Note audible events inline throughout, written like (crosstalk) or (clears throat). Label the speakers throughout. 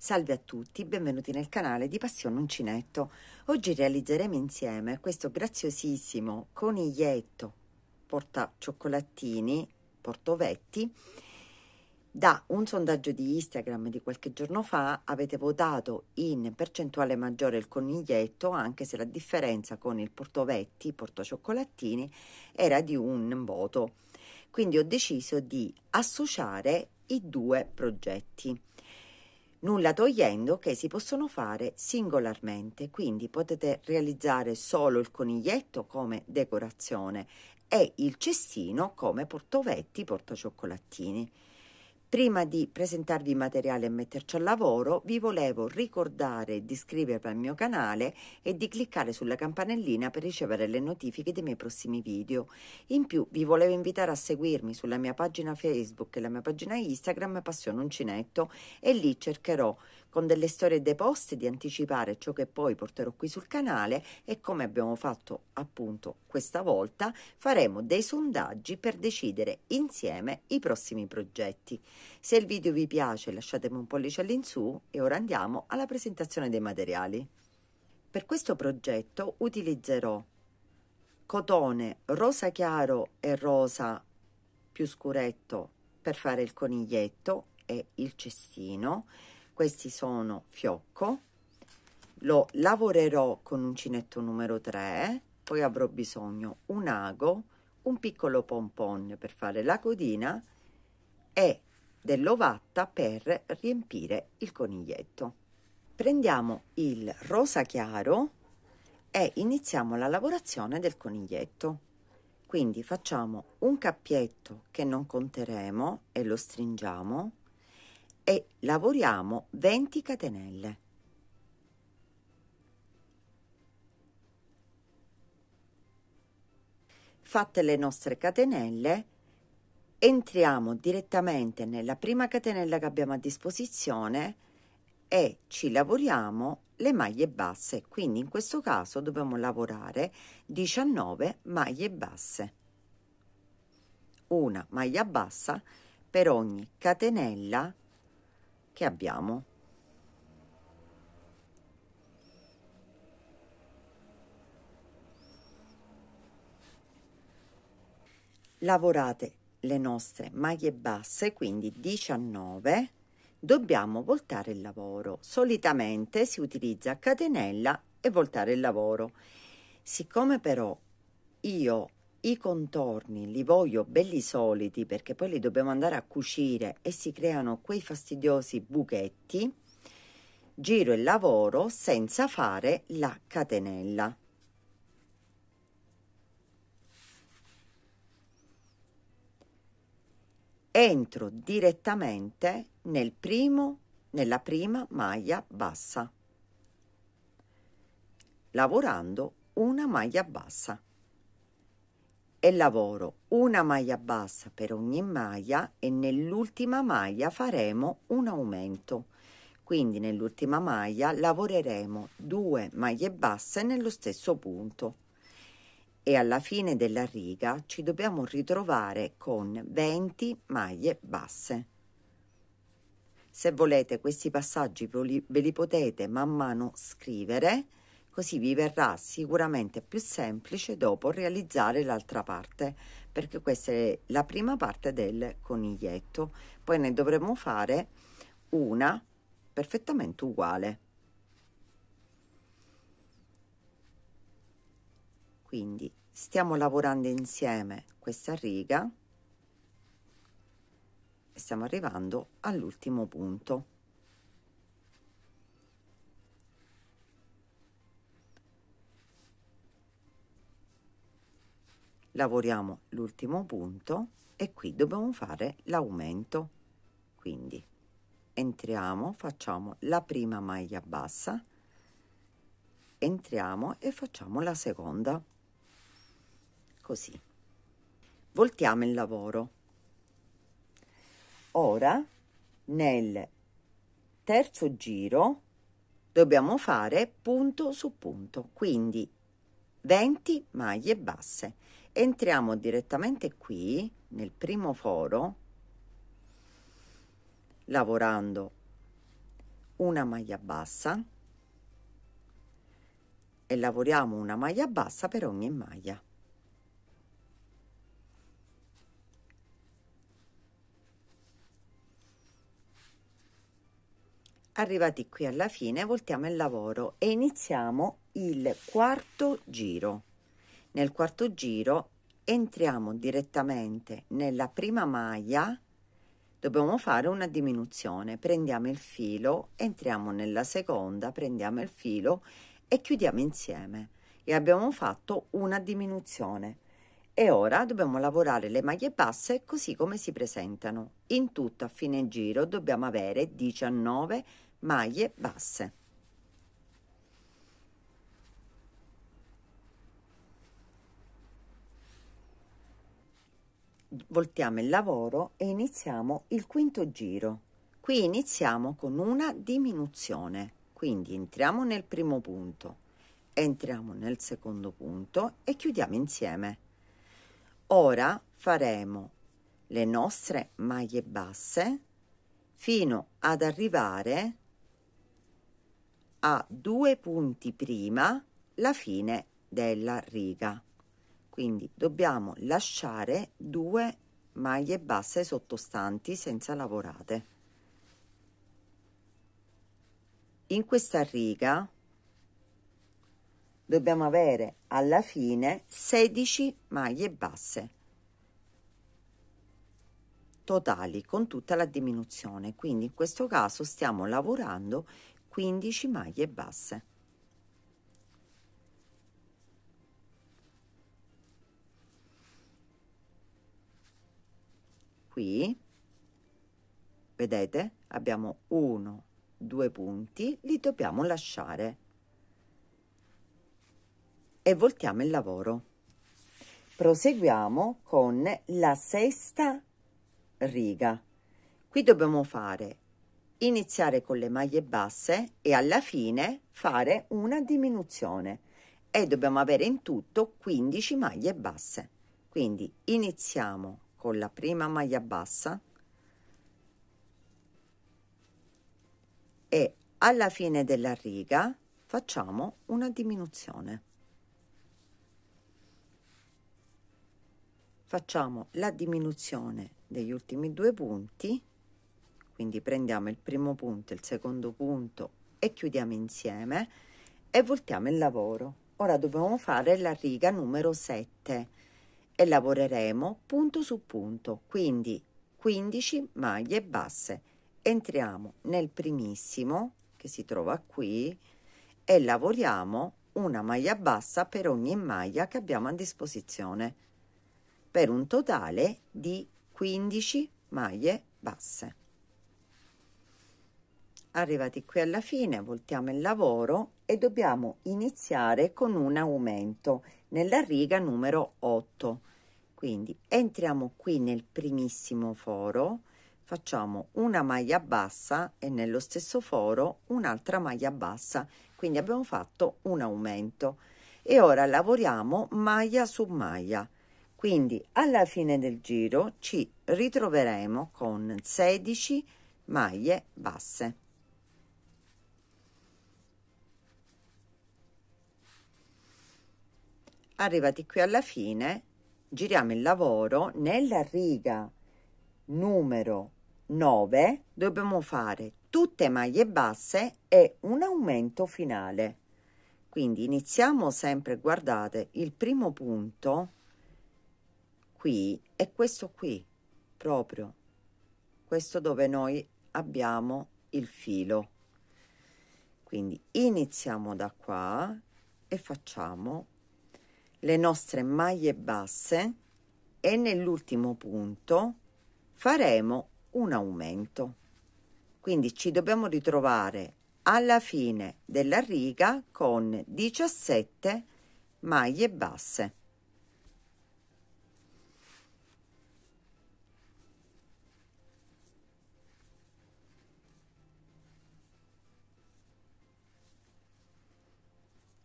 Speaker 1: Salve a tutti, benvenuti nel canale di Passione Uncinetto. Oggi realizzeremo insieme questo graziosissimo coniglietto porta cioccolatini portovetti. Da un sondaggio di Instagram di qualche giorno fa avete votato in percentuale maggiore il coniglietto, anche se la differenza con il portovetti, porto cioccolattini, era di un voto. Quindi ho deciso di associare i due progetti nulla togliendo che si possono fare singolarmente, quindi potete realizzare solo il coniglietto come decorazione e il cestino come portovetti portacioccolattini. Prima di presentarvi il materiale e metterci al lavoro, vi volevo ricordare di iscrivervi al mio canale e di cliccare sulla campanellina per ricevere le notifiche dei miei prossimi video. In più, vi volevo invitare a seguirmi sulla mia pagina Facebook e la mia pagina Instagram Passione Uncinetto e lì cercherò con delle storie deposte di anticipare ciò che poi porterò qui sul canale e come abbiamo fatto appunto questa volta faremo dei sondaggi per decidere insieme i prossimi progetti. Se il video vi piace lasciatemi un pollice all'insù e ora andiamo alla presentazione dei materiali. Per questo progetto utilizzerò cotone rosa chiaro e rosa più scuretto per fare il coniglietto e il cestino questi sono fiocco lo lavorerò con uncinetto numero 3 poi avrò bisogno un ago un piccolo pompon per fare la codina e dell'ovatta per riempire il coniglietto prendiamo il rosa chiaro e iniziamo la lavorazione del coniglietto quindi facciamo un cappietto che non conteremo e lo stringiamo e lavoriamo 20 catenelle. Fatte le nostre catenelle, entriamo direttamente nella prima catenella che abbiamo a disposizione e ci lavoriamo le maglie basse, quindi in questo caso dobbiamo lavorare 19 maglie basse. Una maglia bassa per ogni catenella che abbiamo. Lavorate le nostre maglie basse, quindi 19, dobbiamo voltare il lavoro. Solitamente si utilizza catenella e voltare il lavoro. Siccome però io i contorni li voglio belli solidi perché poi li dobbiamo andare a cucire e si creano quei fastidiosi buchetti giro il lavoro senza fare la catenella entro direttamente nel primo nella prima maglia bassa lavorando una maglia bassa e lavoro una maglia bassa per ogni maglia e nell'ultima maglia faremo un aumento quindi nell'ultima maglia lavoreremo due maglie basse nello stesso punto e alla fine della riga ci dobbiamo ritrovare con 20 maglie basse se volete questi passaggi ve li, ve li potete man mano scrivere così vi verrà sicuramente più semplice dopo realizzare l'altra parte perché questa è la prima parte del coniglietto poi ne dovremo fare una perfettamente uguale quindi stiamo lavorando insieme questa riga e stiamo arrivando all'ultimo punto lavoriamo l'ultimo punto e qui dobbiamo fare l'aumento quindi entriamo facciamo la prima maglia bassa entriamo e facciamo la seconda così voltiamo il lavoro ora nel terzo giro dobbiamo fare punto su punto quindi 20 maglie basse entriamo direttamente qui nel primo foro lavorando una maglia bassa e lavoriamo una maglia bassa per ogni maglia arrivati qui alla fine voltiamo il lavoro e iniziamo il quarto giro nel quarto giro entriamo direttamente nella prima maglia, dobbiamo fare una diminuzione, prendiamo il filo, entriamo nella seconda, prendiamo il filo e chiudiamo insieme e abbiamo fatto una diminuzione. E ora dobbiamo lavorare le maglie basse così come si presentano. In tutto a fine giro dobbiamo avere 19 maglie basse. voltiamo il lavoro e iniziamo il quinto giro. Qui iniziamo con una diminuzione, quindi entriamo nel primo punto, entriamo nel secondo punto e chiudiamo insieme. Ora faremo le nostre maglie basse fino ad arrivare a due punti prima la fine della riga quindi dobbiamo lasciare due maglie basse sottostanti senza lavorate in questa riga dobbiamo avere alla fine 16 maglie basse totali con tutta la diminuzione quindi in questo caso stiamo lavorando 15 maglie basse qui vedete abbiamo uno due punti li dobbiamo lasciare e voltiamo il lavoro proseguiamo con la sesta riga qui dobbiamo fare iniziare con le maglie basse e alla fine fare una diminuzione e dobbiamo avere in tutto 15 maglie basse quindi iniziamo con la prima maglia bassa e alla fine della riga facciamo una diminuzione facciamo la diminuzione degli ultimi due punti quindi prendiamo il primo punto il secondo punto e chiudiamo insieme e voltiamo il lavoro ora dobbiamo fare la riga numero 7 e lavoreremo punto su punto, quindi 15 maglie basse. Entriamo nel primissimo che si trova qui e lavoriamo una maglia bassa per ogni maglia che abbiamo a disposizione per un totale di 15 maglie basse. Arrivati qui alla fine, voltiamo il lavoro e dobbiamo iniziare con un aumento nella riga numero 8 quindi entriamo qui nel primissimo foro facciamo una maglia bassa e nello stesso foro un'altra maglia bassa quindi abbiamo fatto un aumento e ora lavoriamo maglia su maglia quindi alla fine del giro ci ritroveremo con 16 maglie basse arrivati qui alla fine giriamo il lavoro nella riga numero 9 dobbiamo fare tutte maglie basse e un aumento finale quindi iniziamo sempre guardate il primo punto qui è questo qui proprio questo dove noi abbiamo il filo quindi iniziamo da qua e facciamo le nostre maglie basse e nell'ultimo punto faremo un aumento quindi ci dobbiamo ritrovare alla fine della riga con 17 maglie basse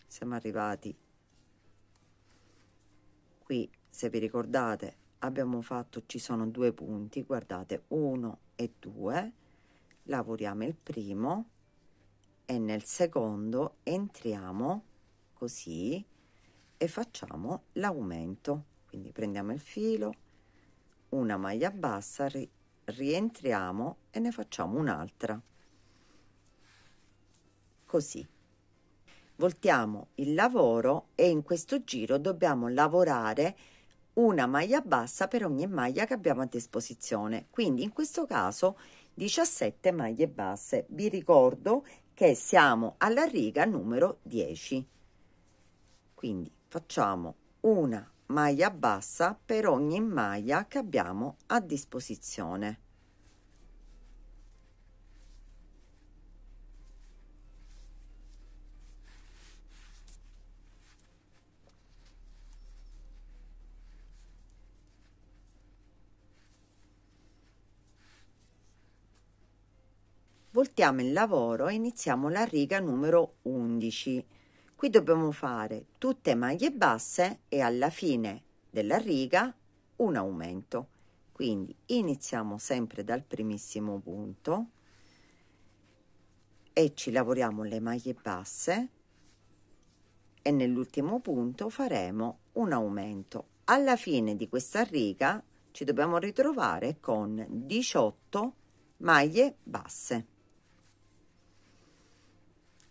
Speaker 1: siamo arrivati qui se vi ricordate abbiamo fatto ci sono due punti guardate 1 e 2 lavoriamo il primo e nel secondo entriamo così e facciamo l'aumento quindi prendiamo il filo una maglia bassa ri rientriamo e ne facciamo un'altra così voltiamo il lavoro e in questo giro dobbiamo lavorare una maglia bassa per ogni maglia che abbiamo a disposizione quindi in questo caso 17 maglie basse vi ricordo che siamo alla riga numero 10 quindi facciamo una maglia bassa per ogni maglia che abbiamo a disposizione Voltiamo il lavoro e iniziamo la riga numero 11. Qui dobbiamo fare tutte maglie basse e alla fine della riga un aumento. Quindi iniziamo sempre dal primissimo punto e ci lavoriamo le maglie basse e nell'ultimo punto faremo un aumento. Alla fine di questa riga ci dobbiamo ritrovare con 18 maglie basse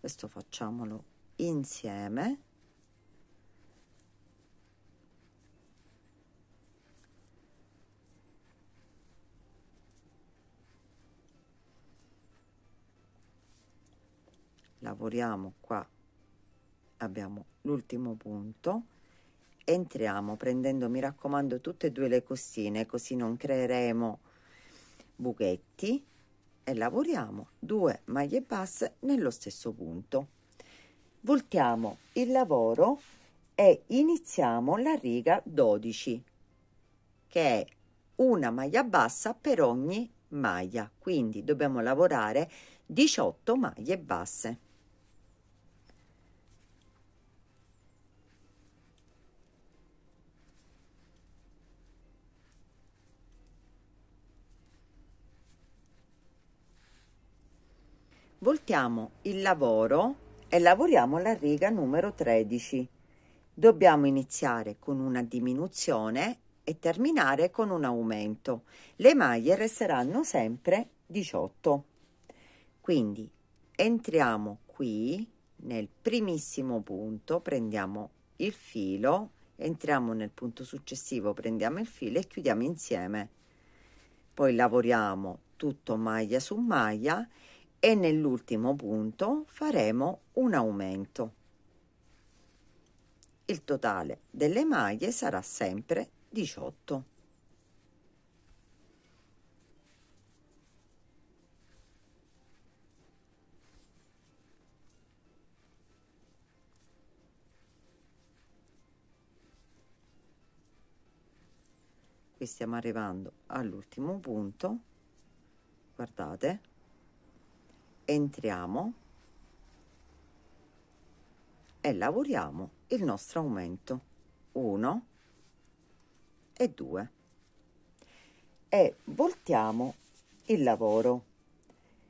Speaker 1: questo facciamolo insieme lavoriamo qua abbiamo l'ultimo punto entriamo prendendo mi raccomando tutte e due le costine così non creeremo buchetti e lavoriamo due maglie basse nello stesso punto voltiamo il lavoro e iniziamo la riga 12 che è una maglia bassa per ogni maglia quindi dobbiamo lavorare 18 maglie basse voltiamo il lavoro e lavoriamo la riga numero 13. Dobbiamo iniziare con una diminuzione e terminare con un aumento. Le maglie resteranno sempre 18. Quindi entriamo qui nel primissimo punto, prendiamo il filo, entriamo nel punto successivo, prendiamo il filo e chiudiamo insieme. Poi lavoriamo tutto maglia su maglia e nell'ultimo punto faremo un aumento. Il totale delle maglie sarà sempre 18. Qui stiamo arrivando all'ultimo punto guardate entriamo e lavoriamo il nostro aumento 1 e 2 e voltiamo il lavoro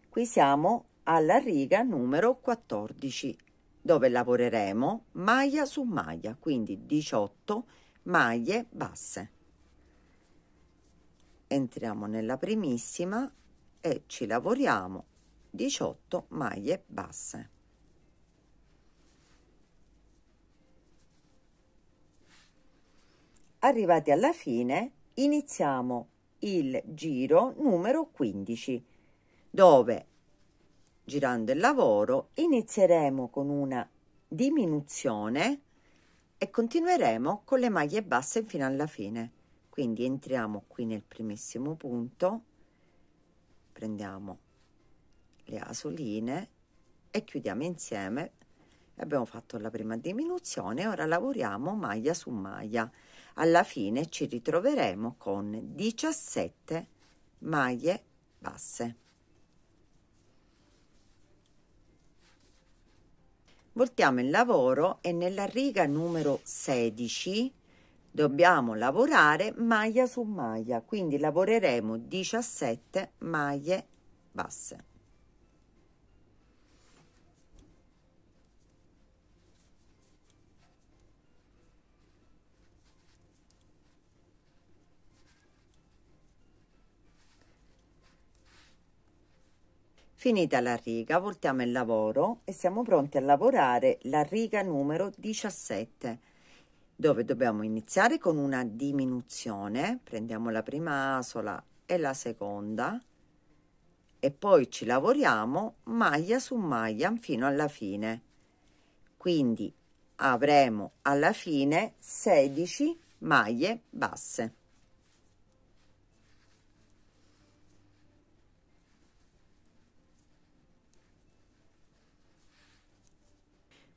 Speaker 1: qui siamo alla riga numero 14 dove lavoreremo maglia su maglia quindi 18 maglie basse entriamo nella primissima e ci lavoriamo 18 maglie basse arrivati alla fine iniziamo il giro numero 15 dove girando il lavoro inizieremo con una diminuzione e continueremo con le maglie basse fino alla fine quindi entriamo qui nel primissimo punto prendiamo le asoline e chiudiamo insieme abbiamo fatto la prima diminuzione ora lavoriamo maglia su maglia alla fine ci ritroveremo con 17 maglie basse voltiamo il lavoro e nella riga numero 16 dobbiamo lavorare maglia su maglia quindi lavoreremo 17 maglie basse Finita la riga, voltiamo il lavoro e siamo pronti a lavorare la riga numero 17, dove dobbiamo iniziare con una diminuzione. Prendiamo la prima asola e la seconda e poi ci lavoriamo maglia su maglia fino alla fine. Quindi avremo alla fine 16 maglie basse.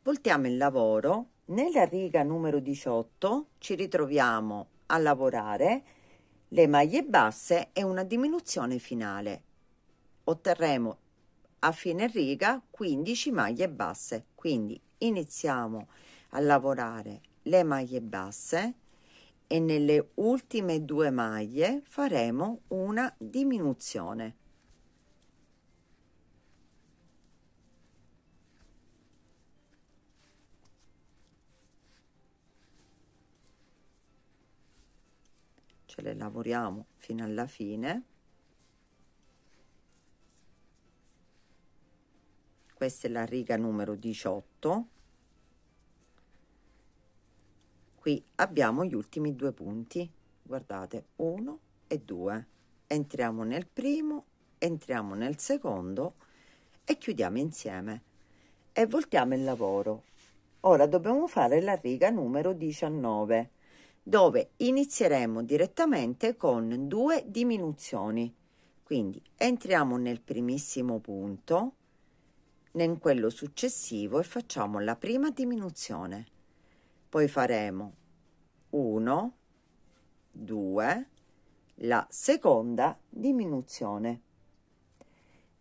Speaker 1: Voltiamo il lavoro, nella riga numero 18 ci ritroviamo a lavorare le maglie basse e una diminuzione finale. Otterremo a fine riga 15 maglie basse, quindi iniziamo a lavorare le maglie basse e nelle ultime due maglie faremo una diminuzione. ce le lavoriamo fino alla fine questa è la riga numero 18 qui abbiamo gli ultimi due punti guardate 1 e 2 entriamo nel primo entriamo nel secondo e chiudiamo insieme e voltiamo il lavoro ora dobbiamo fare la riga numero 19 dove inizieremo direttamente con due diminuzioni. Quindi entriamo nel primissimo punto, nel quello successivo e facciamo la prima diminuzione. Poi faremo 1, 2, la seconda diminuzione.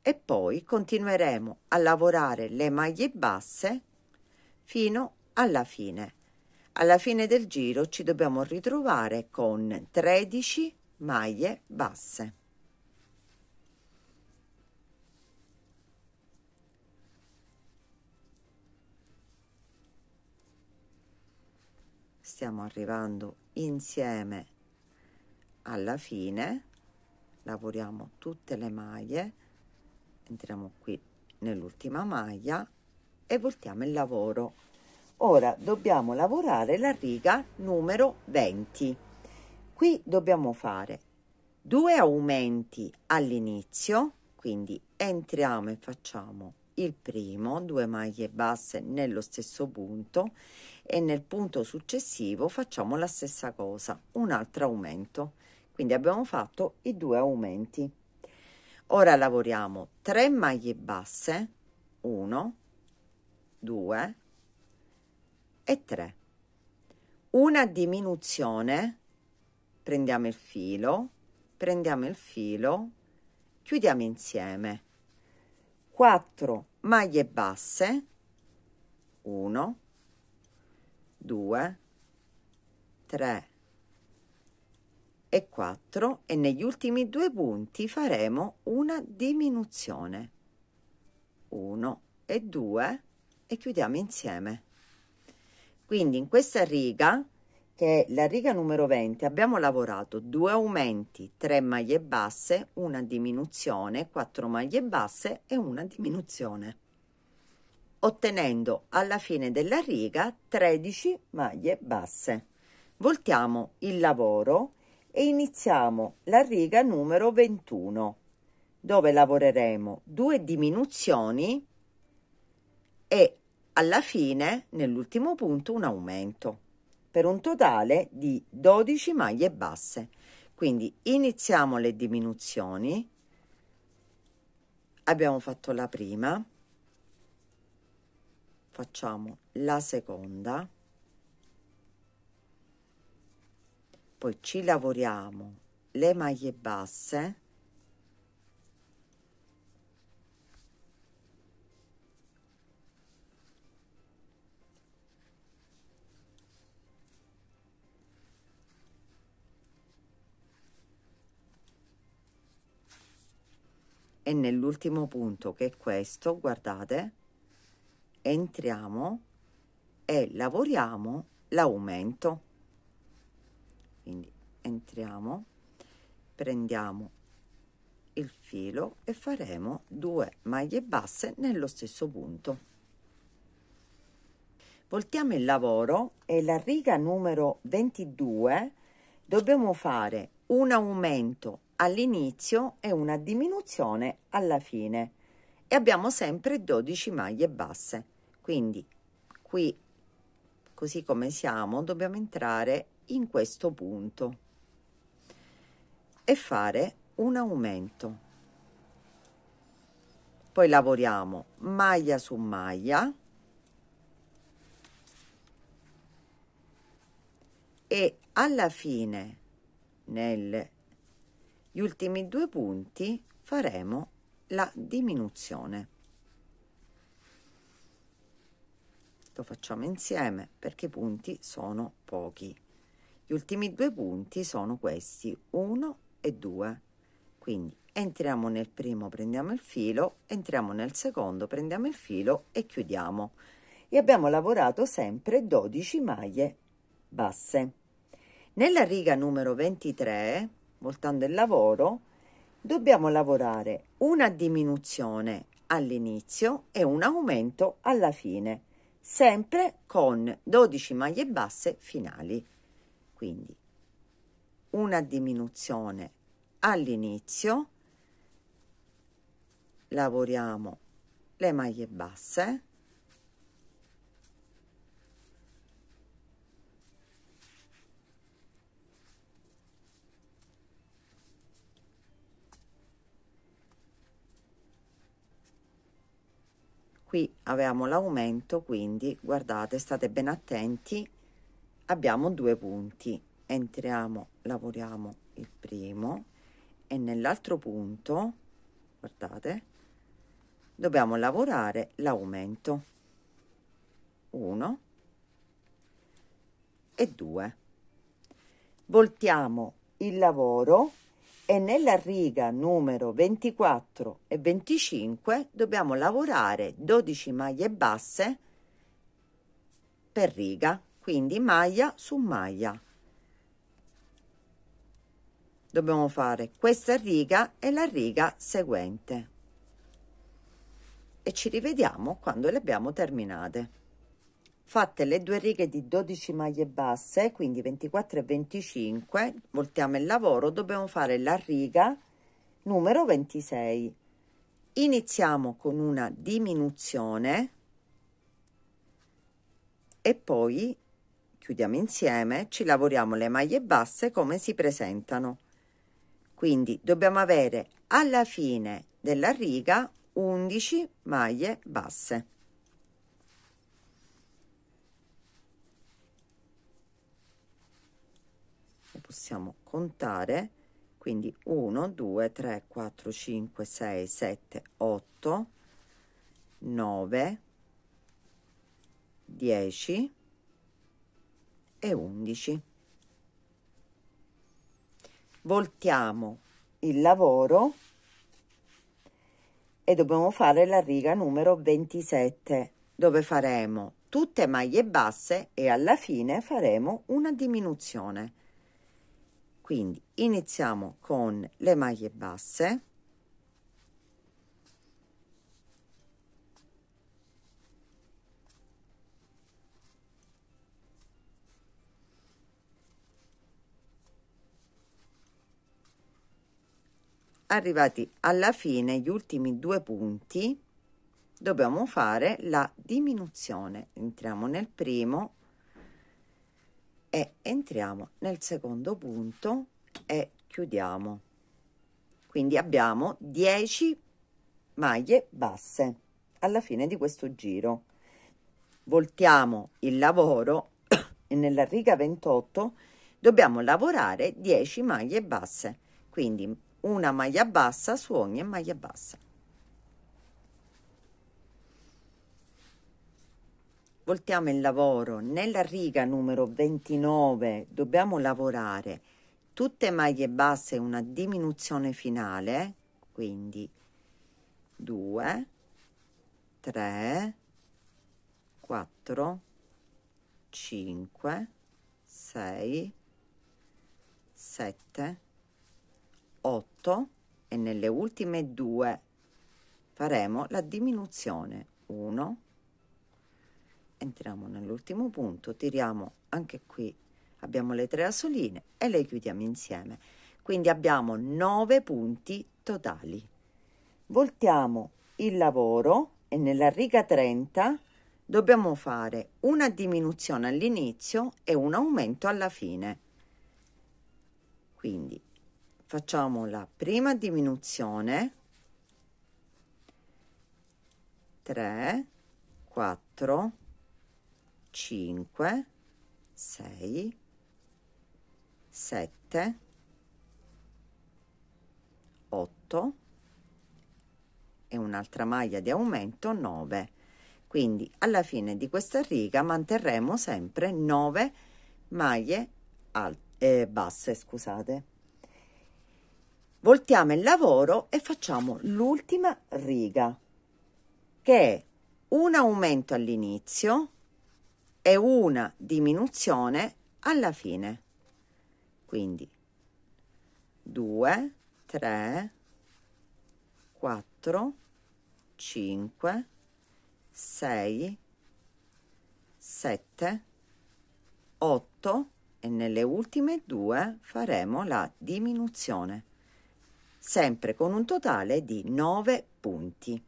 Speaker 1: E poi continueremo a lavorare le maglie basse fino alla fine. Alla fine del giro ci dobbiamo ritrovare con 13 maglie basse. Stiamo arrivando insieme alla fine, lavoriamo tutte le maglie, entriamo qui nell'ultima maglia e voltiamo il lavoro Ora dobbiamo lavorare la riga numero 20. Qui dobbiamo fare due aumenti all'inizio, quindi entriamo e facciamo il primo, due maglie basse nello stesso punto e nel punto successivo facciamo la stessa cosa, un altro aumento. Quindi abbiamo fatto i due aumenti. Ora lavoriamo 3 maglie basse, 1, 2, e 3. Una diminuzione, prendiamo il filo, prendiamo il filo, chiudiamo insieme. 4 maglie basse, 1, 2, 3 e 4 e negli ultimi due punti faremo una diminuzione. 1 e 2 e chiudiamo insieme. Quindi in questa riga, che è la riga numero 20, abbiamo lavorato due aumenti, 3 maglie basse, una diminuzione, 4 maglie basse e una diminuzione ottenendo alla fine della riga 13 maglie basse. Voltiamo il lavoro e iniziamo la riga numero 21 dove lavoreremo due diminuzioni e alla fine, nell'ultimo punto, un aumento per un totale di 12 maglie basse. Quindi iniziamo le diminuzioni, abbiamo fatto la prima, facciamo la seconda, poi ci lavoriamo le maglie basse e nell'ultimo punto che è questo guardate entriamo e lavoriamo l'aumento quindi entriamo prendiamo il filo e faremo due maglie basse nello stesso punto voltiamo il lavoro e la riga numero 22 dobbiamo fare un aumento all'inizio e una diminuzione alla fine e abbiamo sempre 12 maglie basse quindi qui così come siamo dobbiamo entrare in questo punto e fare un aumento poi lavoriamo maglia su maglia e alla fine nel gli ultimi due punti faremo la diminuzione. Lo facciamo insieme perché i punti sono pochi. Gli ultimi due punti sono questi, 1 e 2. Quindi entriamo nel primo, prendiamo il filo, entriamo nel secondo, prendiamo il filo e chiudiamo. E abbiamo lavorato sempre 12 maglie basse. Nella riga numero 23 svoltando il lavoro, dobbiamo lavorare una diminuzione all'inizio e un aumento alla fine, sempre con 12 maglie basse finali. Quindi una diminuzione all'inizio, lavoriamo le maglie basse, qui avevamo l'aumento quindi guardate state ben attenti abbiamo due punti entriamo lavoriamo il primo e nell'altro punto guardate dobbiamo lavorare l'aumento 1 e 2 voltiamo il lavoro e nella riga numero 24 e 25 dobbiamo lavorare 12 maglie basse per riga quindi maglia su maglia dobbiamo fare questa riga e la riga seguente e ci rivediamo quando le abbiamo terminate fatte le due righe di 12 maglie basse quindi 24 e 25 voltiamo il lavoro dobbiamo fare la riga numero 26 iniziamo con una diminuzione e poi chiudiamo insieme ci lavoriamo le maglie basse come si presentano quindi dobbiamo avere alla fine della riga 11 maglie basse possiamo contare quindi 1 2 3 4 5 6 7 8 9 10 e 11 voltiamo il lavoro e dobbiamo fare la riga numero 27 dove faremo tutte maglie basse e alla fine faremo una diminuzione quindi iniziamo con le maglie basse arrivati alla fine gli ultimi due punti dobbiamo fare la diminuzione entriamo nel primo e entriamo nel secondo punto e chiudiamo quindi abbiamo 10 maglie basse alla fine di questo giro voltiamo il lavoro (coughs) e nella riga 28 dobbiamo lavorare 10 maglie basse quindi una maglia bassa su ogni maglia bassa voltiamo il lavoro. Nella riga numero 29 dobbiamo lavorare tutte maglie basse una diminuzione finale, quindi 2, 3, 4, 5, 6, 7, 8 e nelle ultime due faremo la diminuzione 1, entriamo nell'ultimo punto, tiriamo anche qui, abbiamo le tre asoline e le chiudiamo insieme. Quindi abbiamo 9 punti totali. Voltiamo il lavoro e nella riga 30 dobbiamo fare una diminuzione all'inizio e un aumento alla fine. Quindi facciamo la prima diminuzione 3 4 5 6 7 8 e un'altra maglia di aumento 9 quindi alla fine di questa riga manterremo sempre 9 maglie eh, basse scusate voltiamo il lavoro e facciamo l'ultima riga che è un aumento all'inizio e una diminuzione alla fine. Quindi 2, 3, 4, 5, 6, 7, 8 e nelle ultime due faremo la diminuzione, sempre con un totale di 9 punti.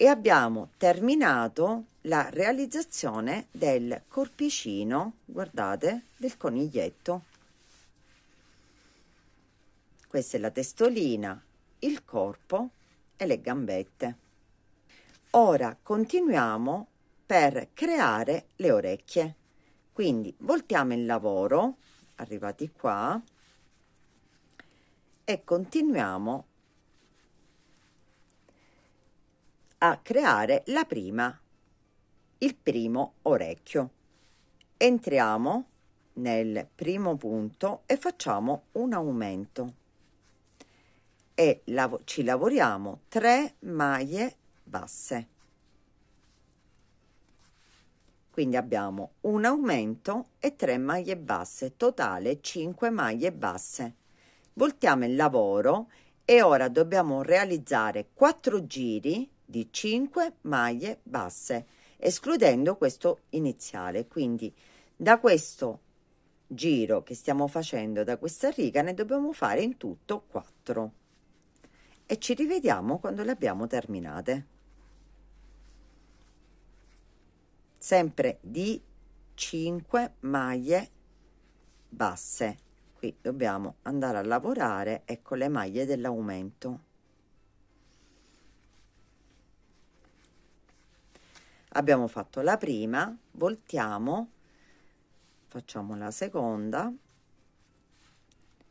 Speaker 1: E abbiamo terminato la realizzazione del corpicino, guardate, del coniglietto. Questa è la testolina, il corpo e le gambette. Ora continuiamo per creare le orecchie. Quindi voltiamo il lavoro, arrivati qua, e continuiamo a creare la prima il primo orecchio. Entriamo nel primo punto e facciamo un aumento e lav- ci lavoriamo 3 maglie basse. Quindi abbiamo un aumento e 3 maglie basse, totale 5 maglie basse. Voltiamo il lavoro e ora dobbiamo realizzare 4 giri di 5 maglie basse escludendo questo iniziale quindi da questo giro che stiamo facendo da questa riga ne dobbiamo fare in tutto 4 e ci rivediamo quando le abbiamo terminate sempre di 5 maglie basse qui dobbiamo andare a lavorare ecco le maglie dell'aumento abbiamo fatto la prima voltiamo facciamo la seconda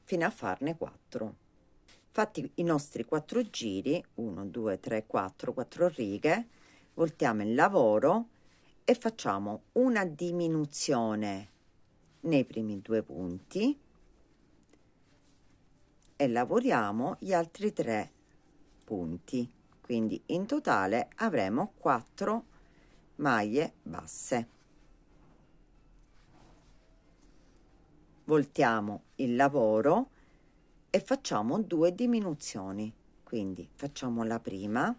Speaker 1: fino a farne 4 fatti i nostri 4 giri 1 2 3 4 4 righe voltiamo il lavoro e facciamo una diminuzione nei primi due punti e lavoriamo gli altri tre punti quindi in totale avremo 4 maglie basse voltiamo il lavoro e facciamo due diminuzioni quindi facciamo la prima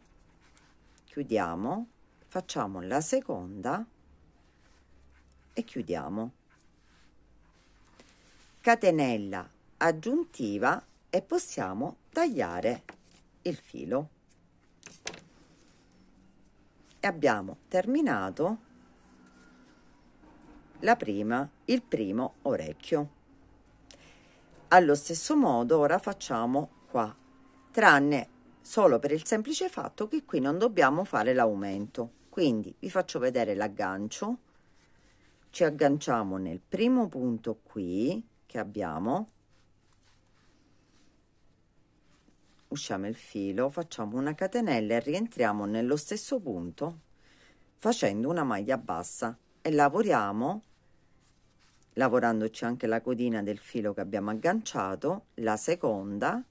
Speaker 1: chiudiamo facciamo la seconda e chiudiamo catenella aggiuntiva e possiamo tagliare il filo e abbiamo terminato la prima, il primo orecchio. Allo stesso modo ora facciamo qua, tranne solo per il semplice fatto che qui non dobbiamo fare l'aumento. Quindi vi faccio vedere l'aggancio, ci agganciamo nel primo punto qui che abbiamo, usciamo il filo facciamo una catenella e rientriamo nello stesso punto facendo una maglia bassa e lavoriamo lavorandoci anche la codina del filo che abbiamo agganciato la seconda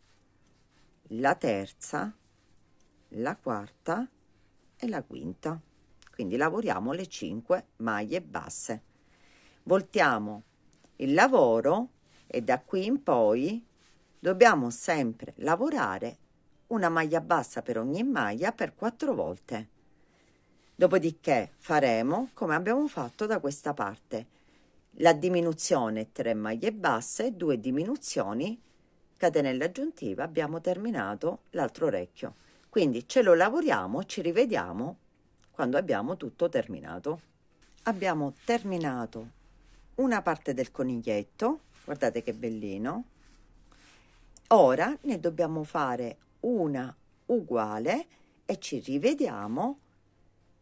Speaker 1: la terza la quarta e la quinta quindi lavoriamo le 5 maglie basse voltiamo il lavoro e da qui in poi dobbiamo sempre lavorare una maglia bassa per ogni maglia per quattro volte. Dopodiché faremo come abbiamo fatto da questa parte, la diminuzione 3 maglie basse, 2 diminuzioni, catenella aggiuntiva, abbiamo terminato l'altro orecchio. Quindi ce lo lavoriamo, ci rivediamo quando abbiamo tutto terminato. Abbiamo terminato una parte del coniglietto, guardate che bellino, Ora ne dobbiamo fare una uguale e ci rivediamo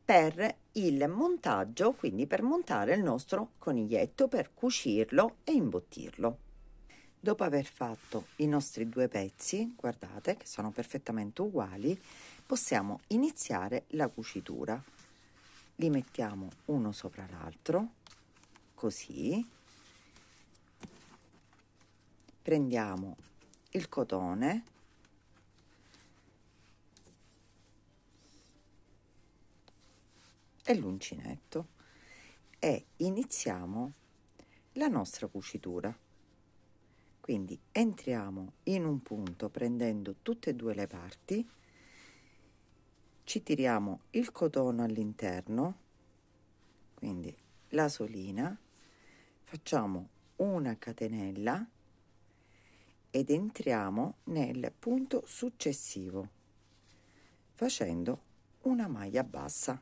Speaker 1: per il montaggio, quindi per montare il nostro coniglietto, per cucirlo e imbottirlo. Dopo aver fatto i nostri due pezzi, guardate che sono perfettamente uguali, possiamo iniziare la cucitura. Li mettiamo uno sopra l'altro, così. Prendiamo il cotone e l'uncinetto e iniziamo la nostra cucitura quindi entriamo in un punto prendendo tutte e due le parti ci tiriamo il cotone all'interno quindi la solina facciamo una catenella ed entriamo nel punto successivo facendo una maglia bassa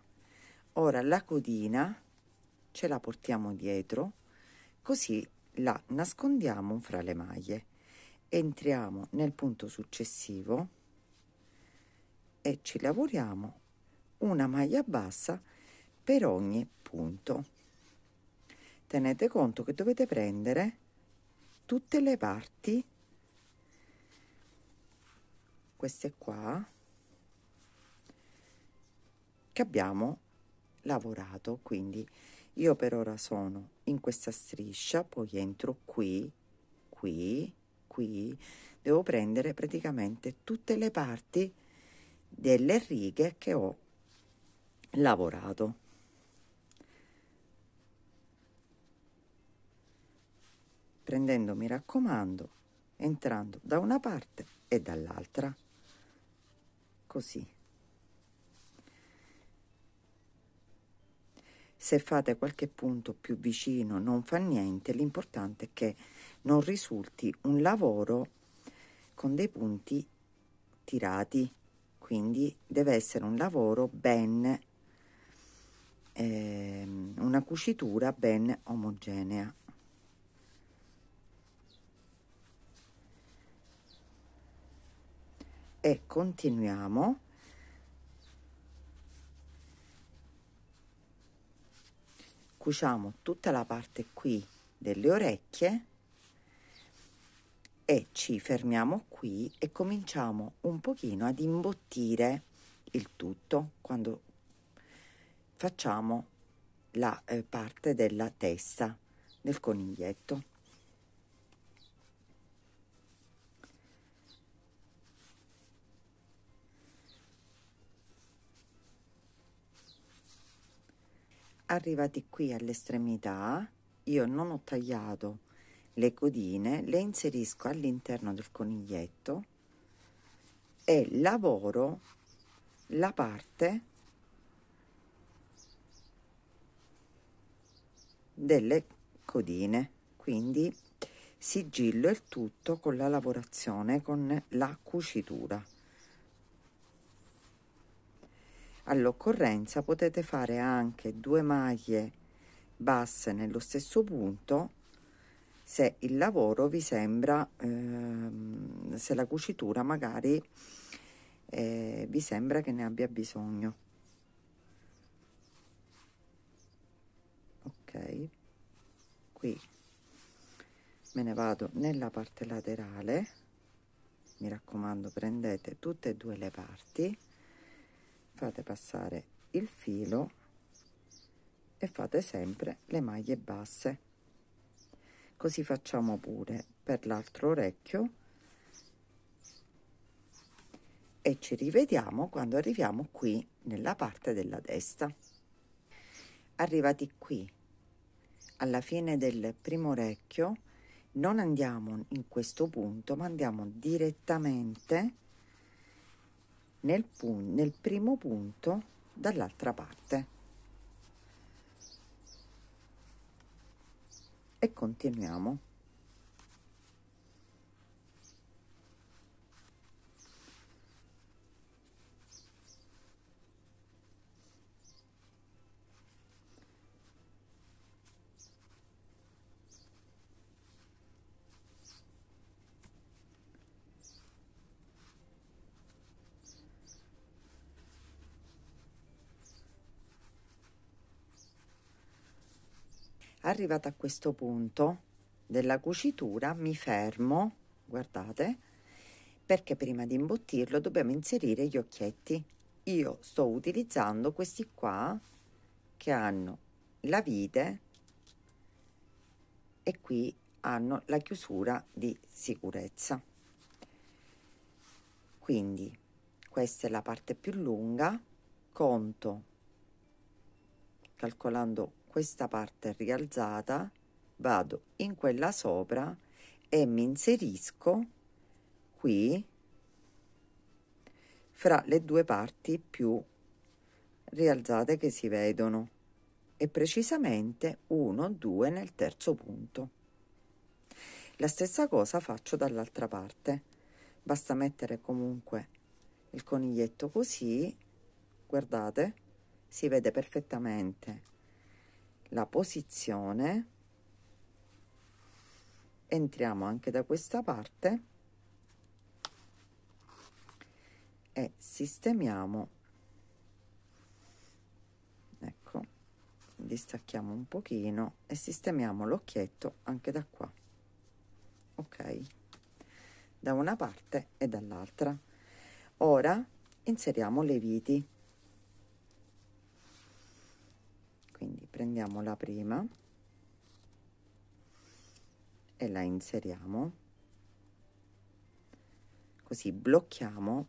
Speaker 1: ora la codina ce la portiamo dietro così la nascondiamo fra le maglie entriamo nel punto successivo e ci lavoriamo una maglia bassa per ogni punto tenete conto che dovete prendere tutte le parti queste qua che abbiamo lavorato quindi io per ora sono in questa striscia poi entro qui qui qui devo prendere praticamente tutte le parti delle righe che ho lavorato prendendo mi raccomando entrando da una parte e dall'altra così. Se fate qualche punto più vicino non fa niente, l'importante è che non risulti un lavoro con dei punti tirati, quindi deve essere un lavoro ben, eh, una cucitura ben omogenea. e continuiamo cuciamo tutta la parte qui delle orecchie e ci fermiamo qui e cominciamo un pochino ad imbottire il tutto quando facciamo la eh, parte della testa del coniglietto arrivati qui all'estremità, io non ho tagliato le codine, le inserisco all'interno del coniglietto e lavoro la parte delle codine quindi sigillo il tutto con la lavorazione con la cucitura all'occorrenza potete fare anche due maglie basse nello stesso punto se il lavoro vi sembra ehm, se la cucitura magari eh, vi sembra che ne abbia bisogno ok qui me ne vado nella parte laterale mi raccomando prendete tutte e due le parti fate passare il filo e fate sempre le maglie basse così facciamo pure per l'altro orecchio e ci rivediamo quando arriviamo qui nella parte della testa arrivati qui alla fine del primo orecchio non andiamo in questo punto ma andiamo direttamente nel, pun nel primo punto dall'altra parte e continuiamo arrivata a questo punto della cucitura mi fermo guardate perché prima di imbottirlo dobbiamo inserire gli occhietti io sto utilizzando questi qua che hanno la vite e qui hanno la chiusura di sicurezza quindi questa è la parte più lunga conto calcolando questa parte rialzata vado in quella sopra e mi inserisco qui fra le due parti più rialzate che si vedono e precisamente 1 2 nel terzo punto la stessa cosa faccio dall'altra parte basta mettere comunque il coniglietto così guardate si vede perfettamente la posizione entriamo anche da questa parte e sistemiamo ecco distacchiamo un pochino e sistemiamo l'occhietto anche da qua ok da una parte e dall'altra ora inseriamo le viti quindi prendiamo la prima e la inseriamo così blocchiamo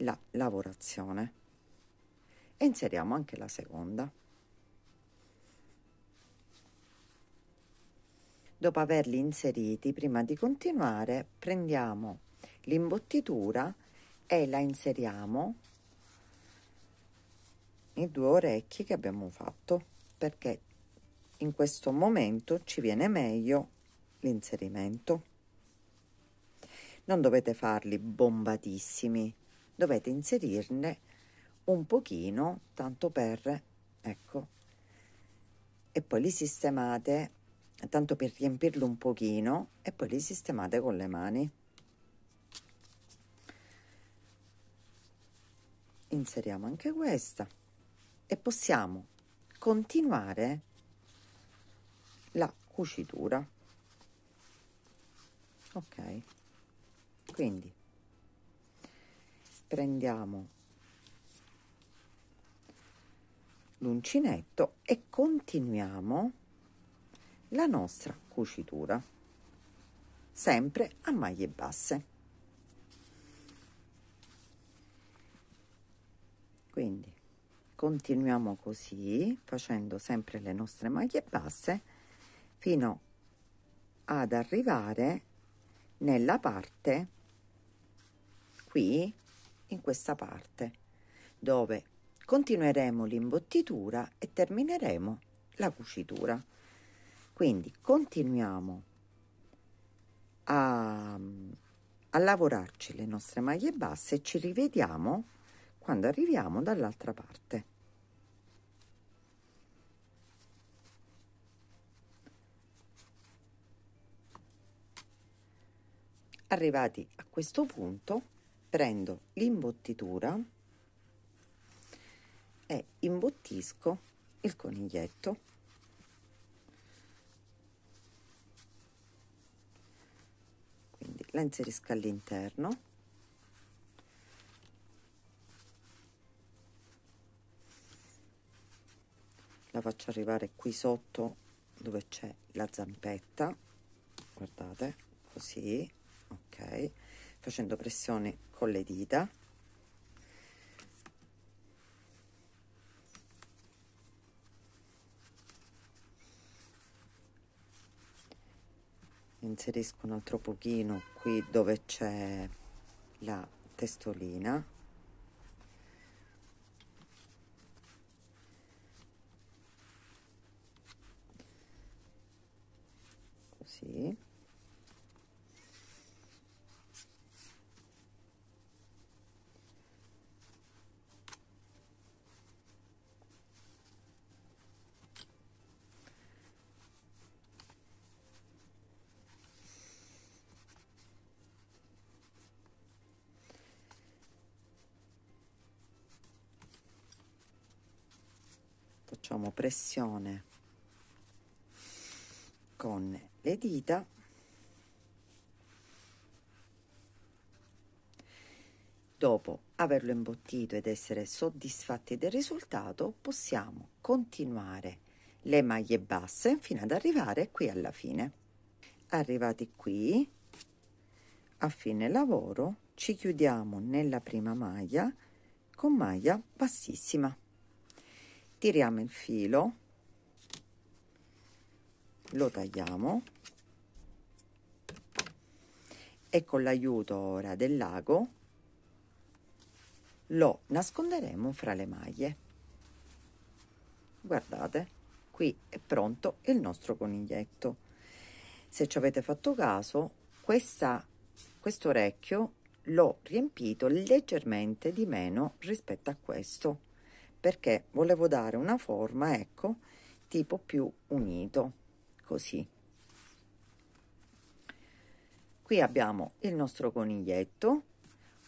Speaker 1: la lavorazione e inseriamo anche la seconda dopo averli inseriti prima di continuare prendiamo l'imbottitura e la inseriamo i due orecchi che abbiamo fatto perché in questo momento ci viene meglio l'inserimento non dovete farli bombatissimi dovete inserirne un pochino tanto per ecco e poi li sistemate tanto per riempirlo un pochino e poi li sistemate con le mani inseriamo anche questa e possiamo continuare la cucitura ok quindi prendiamo l'uncinetto e continuiamo la nostra cucitura sempre a maglie basse quindi continuiamo così facendo sempre le nostre maglie basse fino ad arrivare nella parte qui in questa parte dove continueremo l'imbottitura e termineremo la cucitura quindi continuiamo a, a lavorarci le nostre maglie basse e ci rivediamo quando arriviamo dall'altra parte. Arrivati a questo punto prendo l'imbottitura e imbottisco il coniglietto quindi la inserisco all'interno la faccio arrivare qui sotto dove c'è la zampetta guardate così ok facendo pressione con le dita inserisco un altro pochino qui dove c'è la testolina così facciamo pressione con le dita Dopo averlo imbottito ed essere soddisfatti del risultato, possiamo continuare le maglie basse fino ad arrivare qui alla fine. Arrivati qui, a fine lavoro, ci chiudiamo nella prima maglia con maglia bassissima. Tiriamo il filo lo tagliamo e con l'aiuto ora del lago lo nasconderemo fra le maglie guardate qui è pronto il nostro coniglietto se ci avete fatto caso questa questo orecchio l'ho riempito leggermente di meno rispetto a questo perché volevo dare una forma ecco tipo più unito così. Qui abbiamo il nostro coniglietto.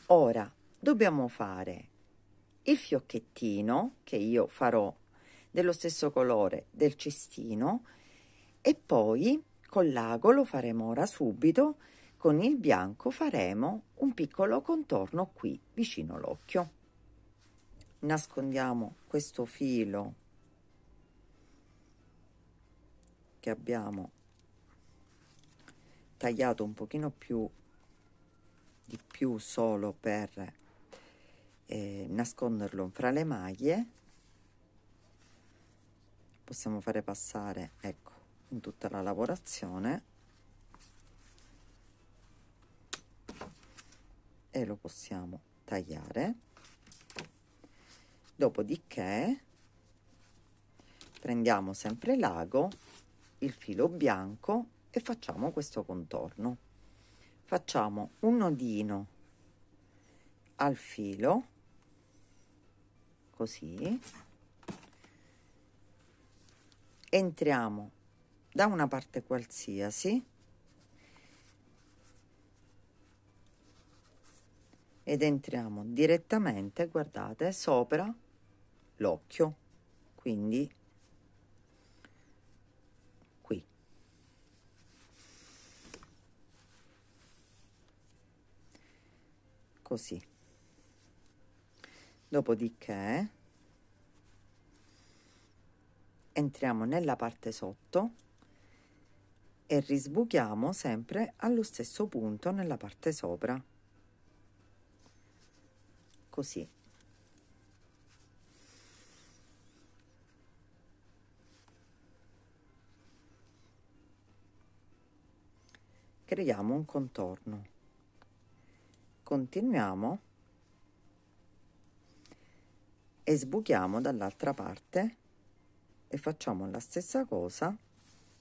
Speaker 1: Ora dobbiamo fare il fiocchettino che io farò dello stesso colore del cestino e poi con l'ago lo faremo ora subito con il bianco faremo un piccolo contorno qui vicino l'occhio nascondiamo questo filo che abbiamo tagliato un pochino più di più solo per eh, nasconderlo fra le maglie possiamo fare passare ecco in tutta la lavorazione e lo possiamo tagliare dopodiché prendiamo sempre l'ago il filo bianco e facciamo questo contorno facciamo un nodino al filo così entriamo da una parte qualsiasi ed entriamo direttamente guardate sopra l'occhio quindi così dopodiché entriamo nella parte sotto e risbuchiamo sempre allo stesso punto nella parte sopra così creiamo un contorno continuiamo e sbuchiamo dall'altra parte e facciamo la stessa cosa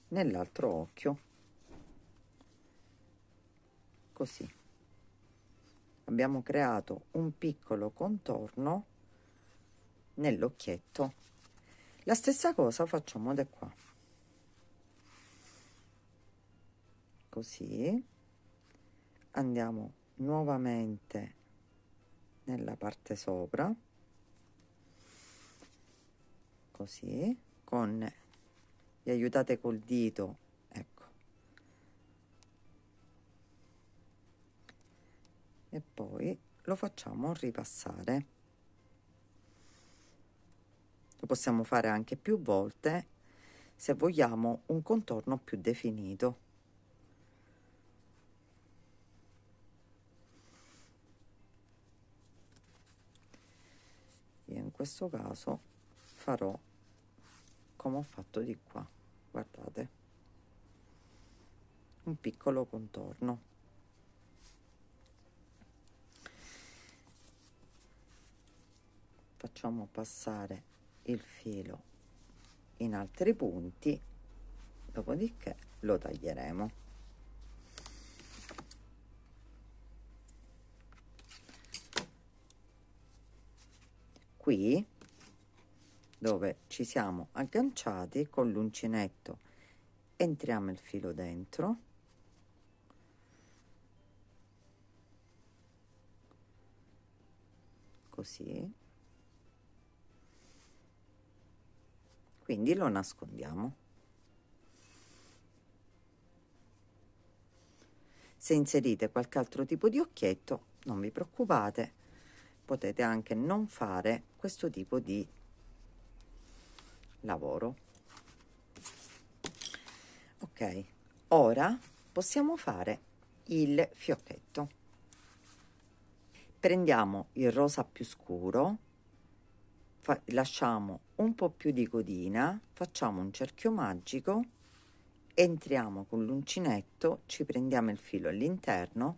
Speaker 1: nell'altro occhio così abbiamo creato un piccolo contorno nell'occhietto la stessa cosa facciamo da qua così andiamo nuovamente nella parte sopra così con vi aiutate col dito ecco e poi lo facciamo ripassare lo possiamo fare anche più volte se vogliamo un contorno più definito questo caso farò come ho fatto di qua guardate un piccolo contorno facciamo passare il filo in altri punti dopodiché lo taglieremo qui dove ci siamo agganciati con l'uncinetto entriamo il filo dentro così quindi lo nascondiamo se inserite qualche altro tipo di occhietto non vi preoccupate potete anche non fare questo tipo di lavoro ok ora possiamo fare il fiocchetto prendiamo il rosa più scuro lasciamo un po più di codina facciamo un cerchio magico entriamo con l'uncinetto ci prendiamo il filo all'interno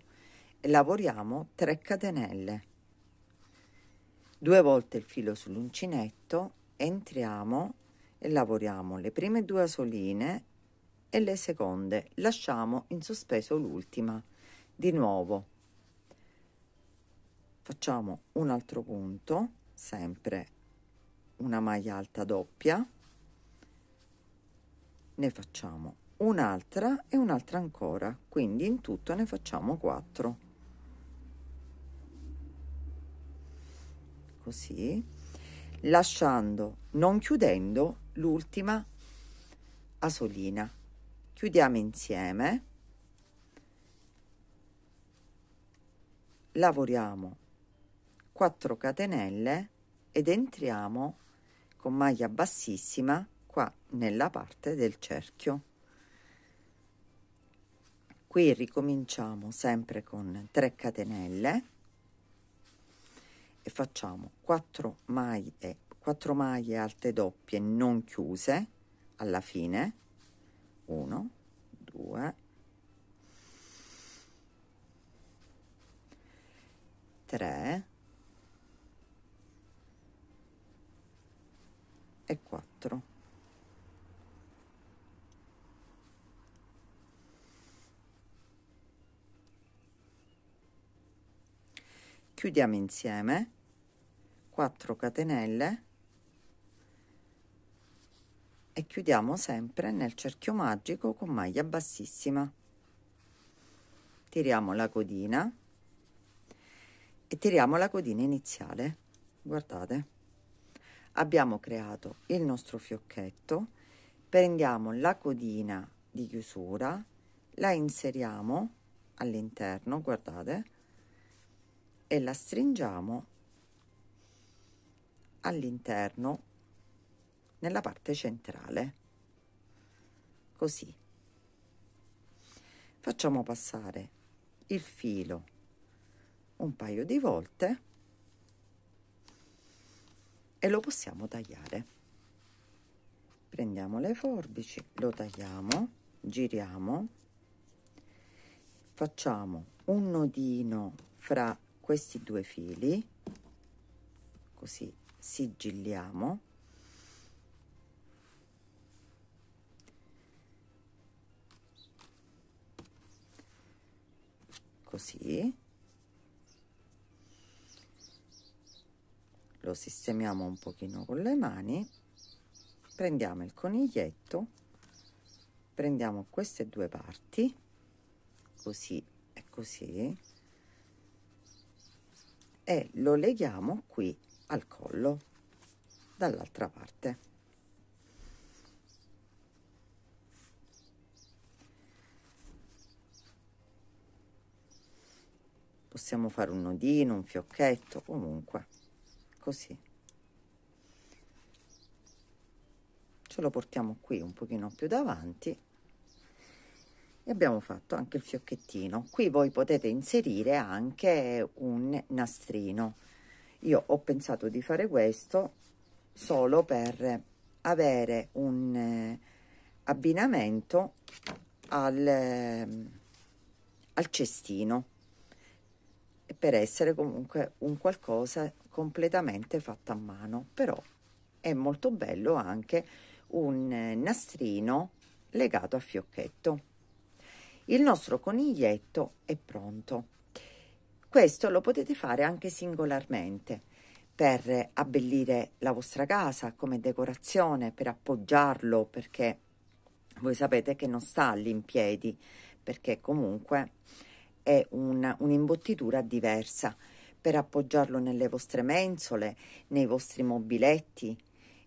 Speaker 1: e lavoriamo 3 catenelle due volte il filo sull'uncinetto, entriamo e lavoriamo le prime due asoline e le seconde, lasciamo in sospeso l'ultima. Di nuovo facciamo un altro punto, sempre una maglia alta doppia, ne facciamo un'altra e un'altra ancora, quindi in tutto ne facciamo 4. così, lasciando, non chiudendo, l'ultima asolina. Chiudiamo insieme, lavoriamo 4 catenelle ed entriamo con maglia bassissima qua nella parte del cerchio qui ricominciamo sempre con 3 catenelle e facciamo 4 maglie 4 maglie alte doppie non chiuse alla fine 1 2 3 e 4 chiudiamo insieme 4 catenelle e chiudiamo sempre nel cerchio magico con maglia bassissima tiriamo la codina e tiriamo la codina iniziale guardate abbiamo creato il nostro fiocchetto prendiamo la codina di chiusura la inseriamo all'interno guardate e la stringiamo all'interno nella parte centrale così facciamo passare il filo un paio di volte e lo possiamo tagliare prendiamo le forbici lo tagliamo giriamo facciamo un nodino fra questi due fili così sigilliamo così lo sistemiamo un pochino con le mani prendiamo il coniglietto prendiamo queste due parti così e così e lo leghiamo qui al collo dall'altra parte possiamo fare un nodino un fiocchetto comunque così ce lo portiamo qui un pochino più davanti e abbiamo fatto anche il fiocchettino qui voi potete inserire anche un nastrino io ho pensato di fare questo solo per avere un eh, abbinamento al, al cestino per essere comunque un qualcosa completamente fatto a mano però è molto bello anche un eh, nastrino legato a fiocchetto il nostro coniglietto è pronto. Questo lo potete fare anche singolarmente per abbellire la vostra casa come decorazione, per appoggiarlo perché voi sapete che non sta lì perché comunque è un'imbottitura un diversa per appoggiarlo nelle vostre mensole, nei vostri mobiletti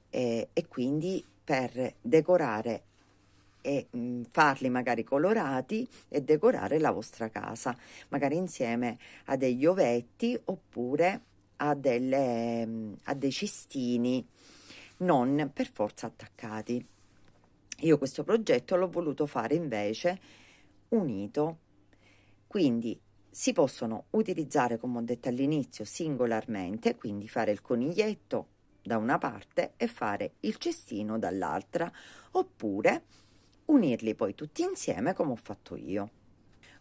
Speaker 1: eh, e quindi per decorare e mh, farli magari colorati e decorare la vostra casa, magari insieme a degli ovetti oppure a, delle, a dei cestini, non per forza attaccati. Io questo progetto l'ho voluto fare invece unito, quindi si possono utilizzare, come ho detto all'inizio, singolarmente, quindi fare il coniglietto da una parte e fare il cestino dall'altra, oppure unirli poi tutti insieme come ho fatto io.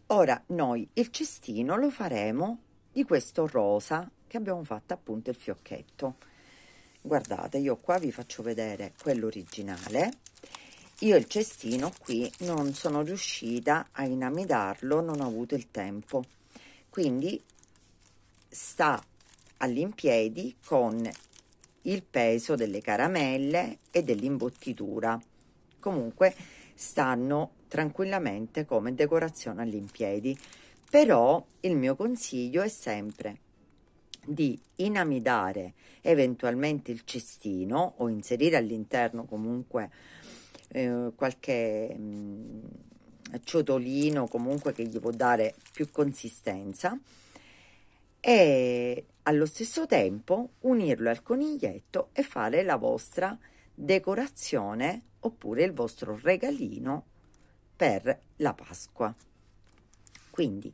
Speaker 1: Ora noi il cestino lo faremo di questo rosa che abbiamo fatto appunto il fiocchetto. Guardate, io qua vi faccio vedere quello originale. Io il cestino qui non sono riuscita a inamidarlo, non ho avuto il tempo. Quindi sta all'impiedi con il peso delle caramelle e dell'imbottitura. Comunque stanno tranquillamente come decorazione all'impiedi però il mio consiglio è sempre di inamidare eventualmente il cestino o inserire all'interno comunque eh, qualche mh, mm, ciotolino comunque che gli può dare più consistenza e allo stesso tempo unirlo al coniglietto e fare la vostra decorazione oppure il vostro regalino per la Pasqua. Quindi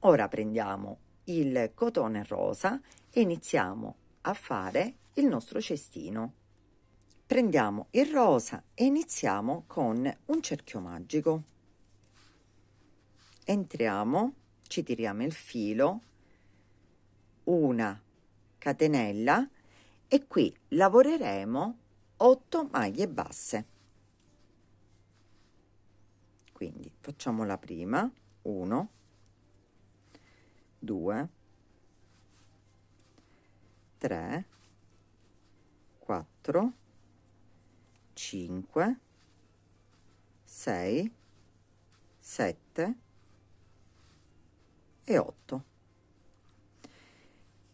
Speaker 1: ora prendiamo il cotone rosa e iniziamo a fare il nostro cestino. Prendiamo il rosa e iniziamo con un cerchio magico. Entriamo, ci tiriamo il filo, una catenella e qui lavoreremo 8 maglie basse quindi facciamo la prima 1 2 3 4 5 6 7 e 8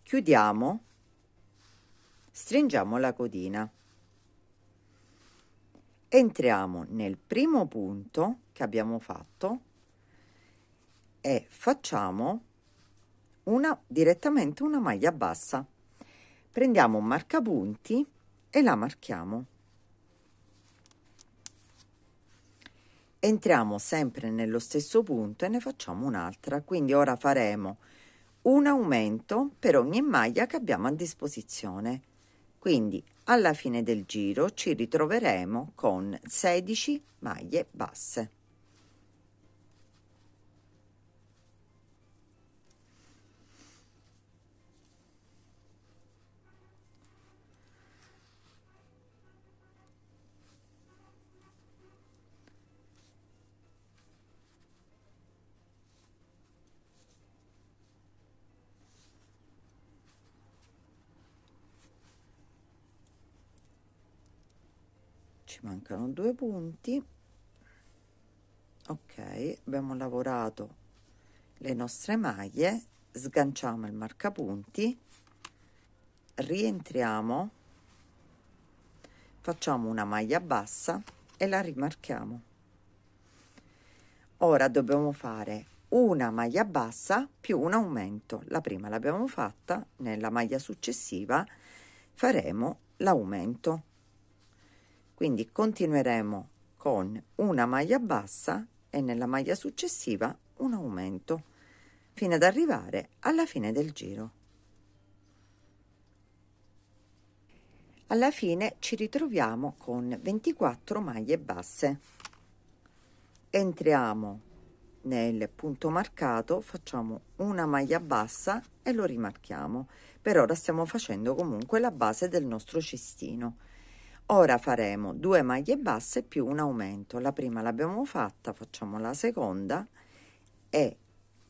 Speaker 1: chiudiamo stringiamo la codina entriamo nel primo punto che abbiamo fatto e facciamo una direttamente una maglia bassa prendiamo un marcapunti e la marchiamo entriamo sempre nello stesso punto e ne facciamo un'altra quindi ora faremo un aumento per ogni maglia che abbiamo a disposizione quindi alla fine del giro ci ritroveremo con 16 maglie basse. mancano due punti ok abbiamo lavorato le nostre maglie sganciamo il marcapunti rientriamo facciamo una maglia bassa e la rimarchiamo ora dobbiamo fare una maglia bassa più un aumento la prima l'abbiamo fatta nella maglia successiva faremo l'aumento quindi continueremo con una maglia bassa e nella maglia successiva un aumento fino ad arrivare alla fine del giro alla fine ci ritroviamo con 24 maglie basse entriamo nel punto marcato facciamo una maglia bassa e lo rimarchiamo per ora stiamo facendo comunque la base del nostro cestino Ora faremo due maglie basse più un aumento. La prima l'abbiamo fatta, facciamo la seconda e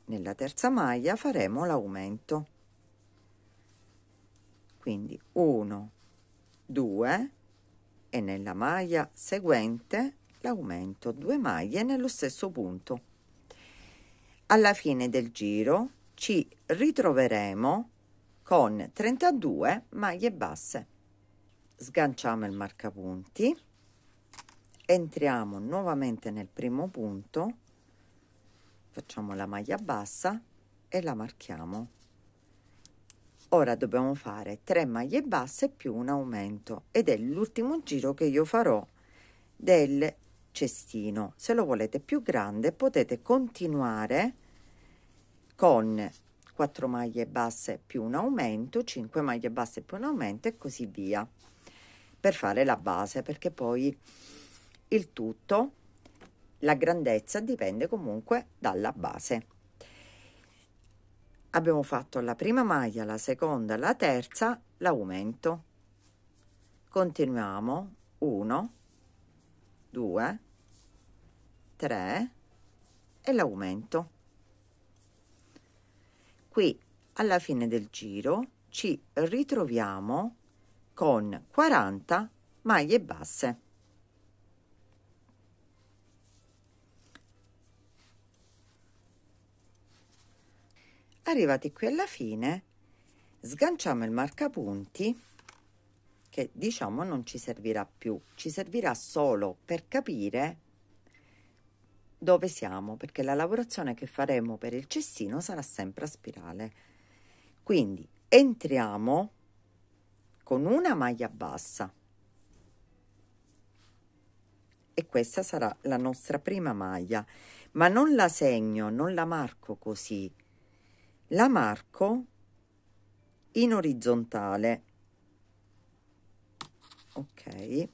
Speaker 1: nella terza maglia faremo l'aumento. Quindi 1, 2 e nella maglia seguente l'aumento. 2 maglie nello stesso punto. Alla fine del giro ci ritroveremo con 32 maglie basse sganciamo il marcapunti entriamo nuovamente nel primo punto facciamo la maglia bassa e la marchiamo ora dobbiamo fare 3 maglie basse più un aumento ed è l'ultimo giro che io farò del cestino se lo volete più grande potete continuare con 4 maglie basse più un aumento 5 maglie basse più un aumento e così via per fare la base perché poi il tutto, la grandezza dipende comunque dalla base. Abbiamo fatto la prima maglia, la seconda, la terza, l'aumento. Continuiamo 1, 2, 3 e l'aumento. Qui alla fine del giro ci ritroviamo con 40 maglie basse. Arrivati qui alla fine, sganciamo il marcapunti che diciamo non ci servirà più, ci servirà solo per capire dove siamo, perché la lavorazione che faremo per il cestino sarà sempre a spirale. Quindi entriamo con una maglia bassa e questa sarà la nostra prima maglia ma non la segno non la marco così la marco in orizzontale ok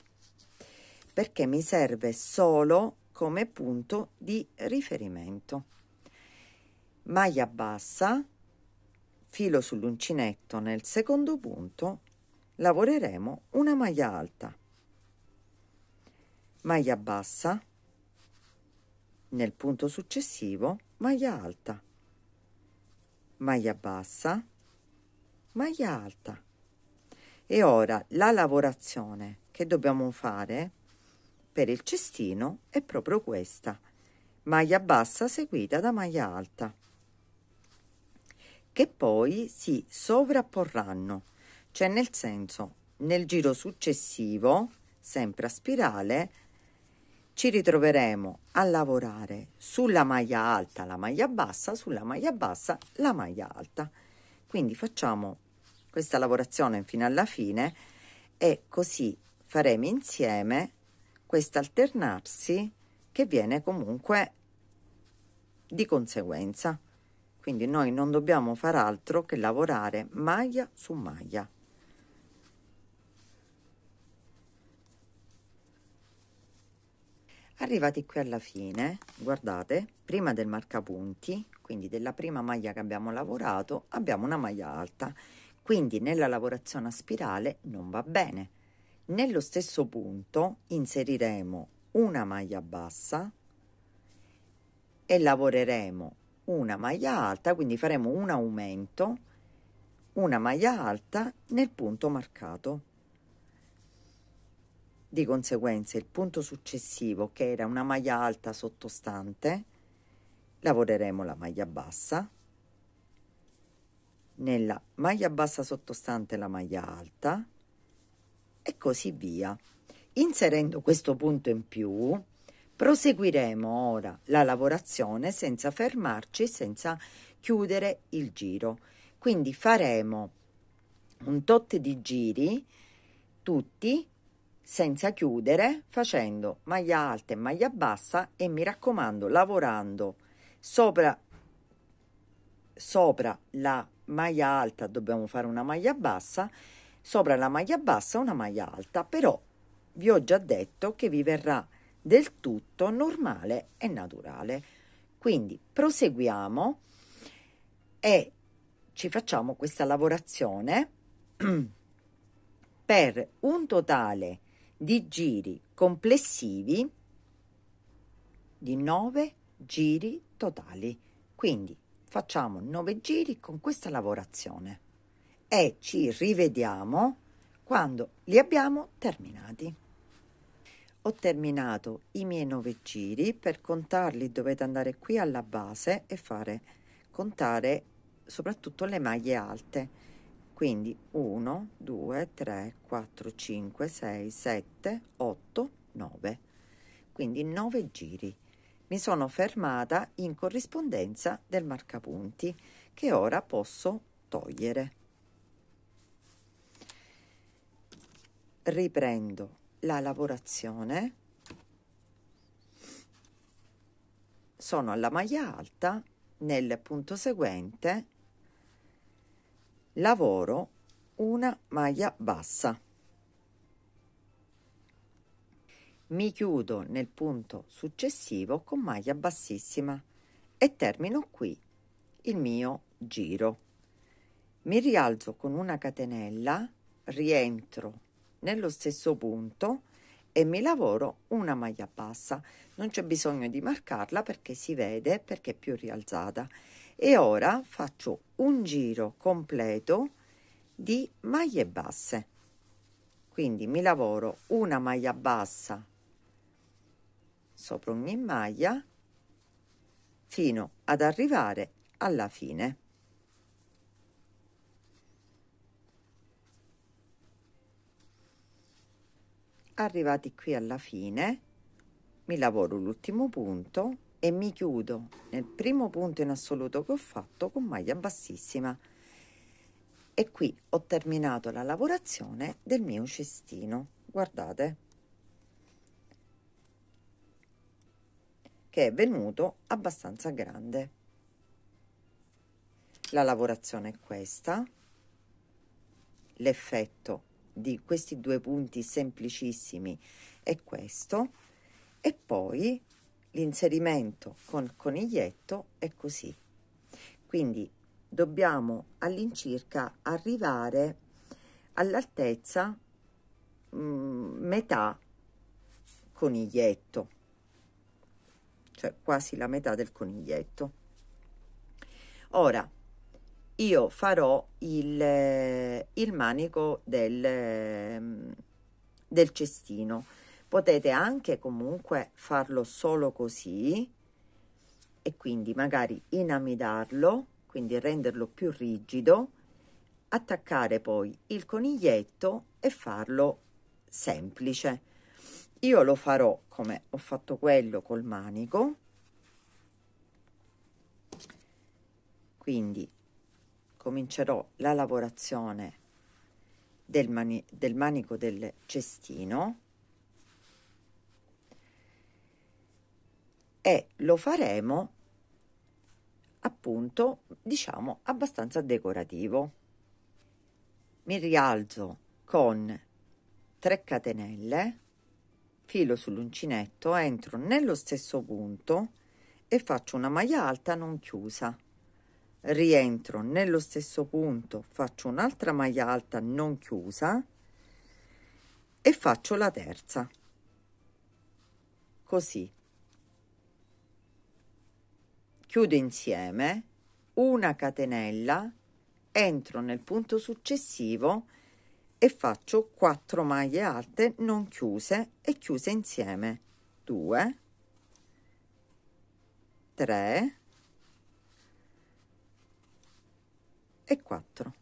Speaker 1: perché mi serve solo come punto di riferimento maglia bassa filo sull'uncinetto nel secondo punto lavoreremo una maglia alta maglia bassa nel punto successivo maglia alta maglia bassa maglia alta e ora la lavorazione che dobbiamo fare per il cestino è proprio questa maglia bassa seguita da maglia alta che poi si sovrapporranno cioè nel senso nel giro successivo sempre a spirale ci ritroveremo a lavorare sulla maglia alta la maglia bassa sulla maglia bassa la maglia alta quindi facciamo questa lavorazione fino alla fine e così faremo insieme questo alternarsi che viene comunque di conseguenza quindi noi non dobbiamo far altro che lavorare maglia su maglia Arrivati qui alla fine, guardate, prima del marcapunti, quindi della prima maglia che abbiamo lavorato, abbiamo una maglia alta, quindi nella lavorazione a spirale non va bene. Nello stesso punto inseriremo una maglia bassa e lavoreremo una maglia alta, quindi faremo un aumento, una maglia alta nel punto marcato. Di conseguenza il punto successivo, che era una maglia alta sottostante, lavoreremo la maglia bassa, nella maglia bassa sottostante la maglia alta e così via. Inserendo questo punto in più, proseguiremo ora la lavorazione senza fermarci, senza chiudere il giro. Quindi faremo un tot di giri tutti senza chiudere, facendo maglia alta e maglia bassa e mi raccomando lavorando sopra, sopra la maglia alta dobbiamo fare una maglia bassa, sopra la maglia bassa una maglia alta, però vi ho già detto che vi verrà del tutto normale e naturale. Quindi proseguiamo e ci facciamo questa lavorazione (clears throat) per un totale di di giri complessivi di 9 giri totali. Quindi facciamo 9 giri con questa lavorazione e ci rivediamo quando li abbiamo terminati. Ho terminato i miei 9 giri, per contarli dovete andare qui alla base e fare contare soprattutto le maglie alte quindi 1, 2, 3, 4, 5, 6, 7, 8, 9. Quindi 9 giri. Mi sono fermata in corrispondenza del marcapunti che ora posso togliere. Riprendo la lavorazione. Sono alla maglia alta nel punto seguente lavoro una maglia bassa mi chiudo nel punto successivo con maglia bassissima e termino qui il mio giro mi rialzo con una catenella rientro nello stesso punto e mi lavoro una maglia bassa non c'è bisogno di marcarla perché si vede perché è più rialzata e ora faccio un giro completo di maglie basse quindi mi lavoro una maglia bassa sopra ogni maglia fino ad arrivare alla fine arrivati qui alla fine mi lavoro l'ultimo punto e mi chiudo nel primo punto in assoluto che ho fatto con maglia bassissima e qui ho terminato la lavorazione del mio cestino guardate che è venuto abbastanza grande la lavorazione è questa l'effetto di questi due punti semplicissimi è questo e poi l'inserimento con coniglietto è così. Quindi dobbiamo all'incirca arrivare all'altezza mh, mm, metà coniglietto, cioè quasi la metà del coniglietto. Ora, io farò il, eh, il manico del, mm, del cestino potete anche comunque farlo solo così e quindi magari inamidarlo, quindi renderlo più rigido, attaccare poi il coniglietto e farlo semplice. Io lo farò come ho fatto quello col manico, quindi comincerò la lavorazione del, mani del manico del cestino e lo faremo appunto diciamo abbastanza decorativo mi rialzo con 3 catenelle filo sull'uncinetto entro nello stesso punto e faccio una maglia alta non chiusa rientro nello stesso punto faccio un'altra maglia alta non chiusa e faccio la terza così chiudo insieme una catenella entro nel punto successivo e faccio 4 maglie alte non chiuse e chiuse insieme 2 3 e 4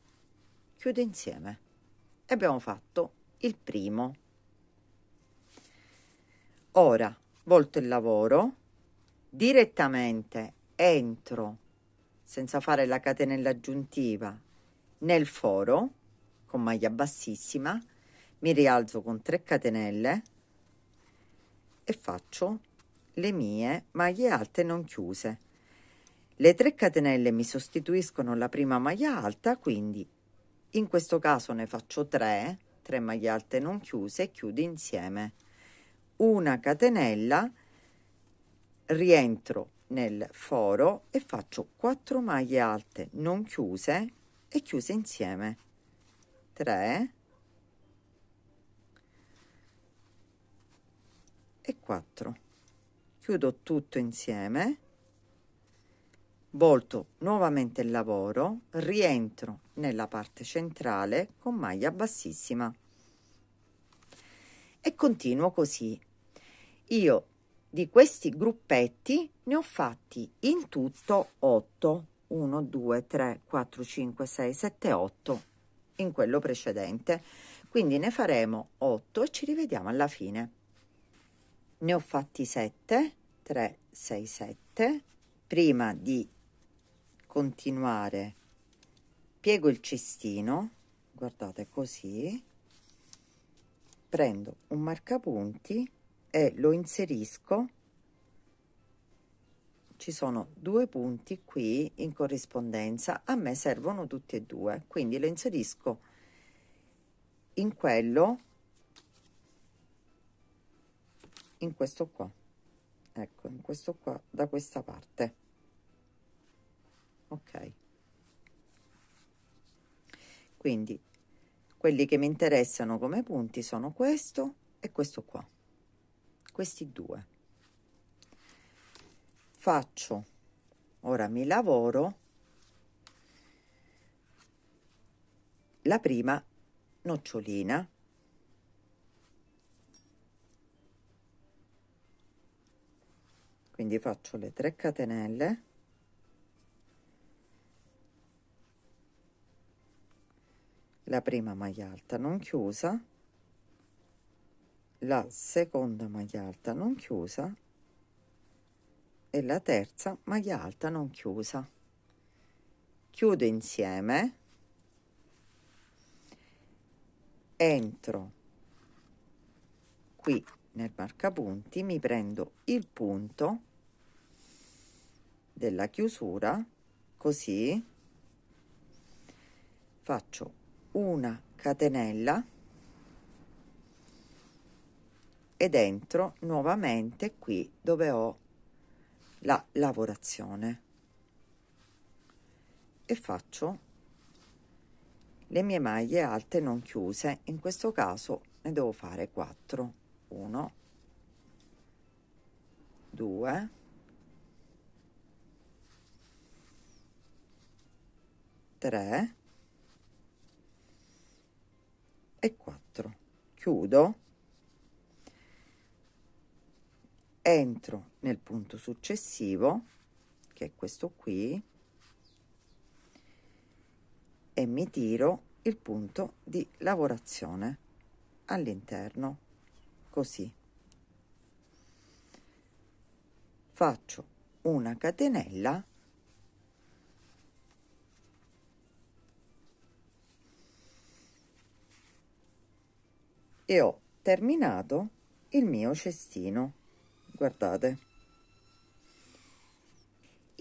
Speaker 1: chiudo insieme e abbiamo fatto il primo ora volto il lavoro direttamente entro, senza fare la catenella aggiuntiva, nel foro con maglia bassissima, mi rialzo con 3 catenelle e faccio le mie maglie alte non chiuse. Le 3 catenelle mi sostituiscono la prima maglia alta, quindi in questo caso ne faccio 3, 3 maglie alte non chiuse e chiudo insieme una catenella rientro nel foro e faccio 4 maglie alte non chiuse e chiuse insieme 3 e 4 chiudo tutto insieme volto nuovamente il lavoro rientro nella parte centrale con maglia bassissima e continuo così io di questi gruppetti ne ho fatti in tutto 8 1 2 3 4 5 6 7 8 in quello precedente quindi ne faremo 8 e ci rivediamo alla fine ne ho fatti 7 3 6 7 prima di continuare piego il cestino guardate così prendo un marcapunti e lo inserisco ci sono due punti qui in corrispondenza, a me servono tutti e due, quindi lo inserisco in quello, in questo qua, ecco, in questo qua, da questa parte, ok. Quindi quelli che mi interessano come punti sono questo e questo qua, questi due faccio ora mi lavoro la prima nocciolina quindi faccio le 3 catenelle la prima maglia alta non chiusa la seconda maglia alta non chiusa e la terza maglia alta non chiusa chiudo insieme entro qui nel marcapunti mi prendo il punto della chiusura così faccio una catenella ed entro nuovamente qui dove ho la lavorazione e faccio le mie maglie alte non chiuse in questo caso ne devo fare 4 1 2 3 e 4 chiudo entro nel punto successivo che è questo qui e mi tiro il punto di lavorazione all'interno così faccio una catenella e ho terminato il mio cestino guardate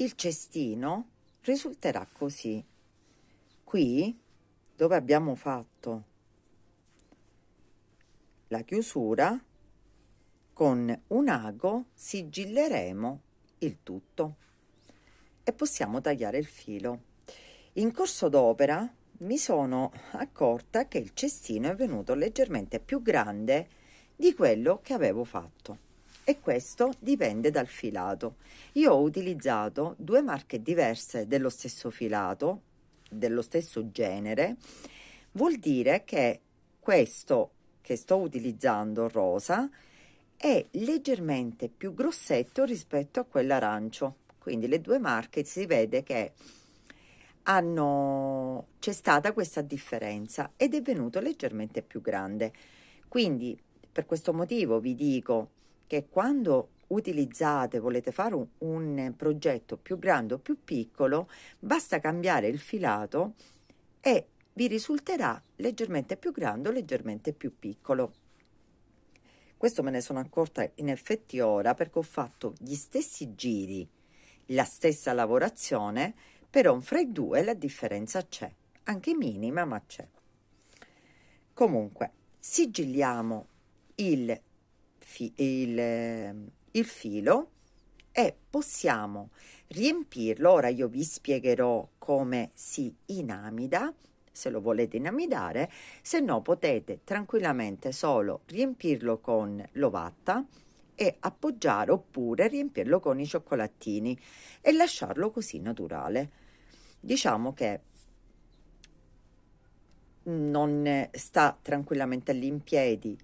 Speaker 1: il cestino risulterà così. Qui, dove abbiamo fatto la chiusura, con un ago sigilleremo il tutto e possiamo tagliare il filo. In corso d'opera mi sono accorta che il cestino è venuto leggermente più grande di quello che avevo fatto e questo dipende dal filato. Io ho utilizzato due marche diverse dello stesso filato, dello stesso genere, vuol dire che questo che sto utilizzando rosa è leggermente più grossetto rispetto a quell'arancio. Quindi le due marche si vede che hanno c'è stata questa differenza ed è venuto leggermente più grande. Quindi per questo motivo vi dico che quando utilizzate, volete fare un, un progetto più grande o più piccolo, basta cambiare il filato e vi risulterà leggermente più grande o leggermente più piccolo. Questo me ne sono accorta in effetti ora perché ho fatto gli stessi giri, la stessa lavorazione, però fra i due la differenza c'è, anche minima ma c'è. Comunque, sigilliamo il fi il, il filo e possiamo riempirlo. Ora io vi spiegherò come si inamida, se lo volete inamidare, se no potete tranquillamente solo riempirlo con l'ovatta e appoggiare oppure riempirlo con i cioccolattini e lasciarlo così naturale. Diciamo che non sta tranquillamente lì in piedi,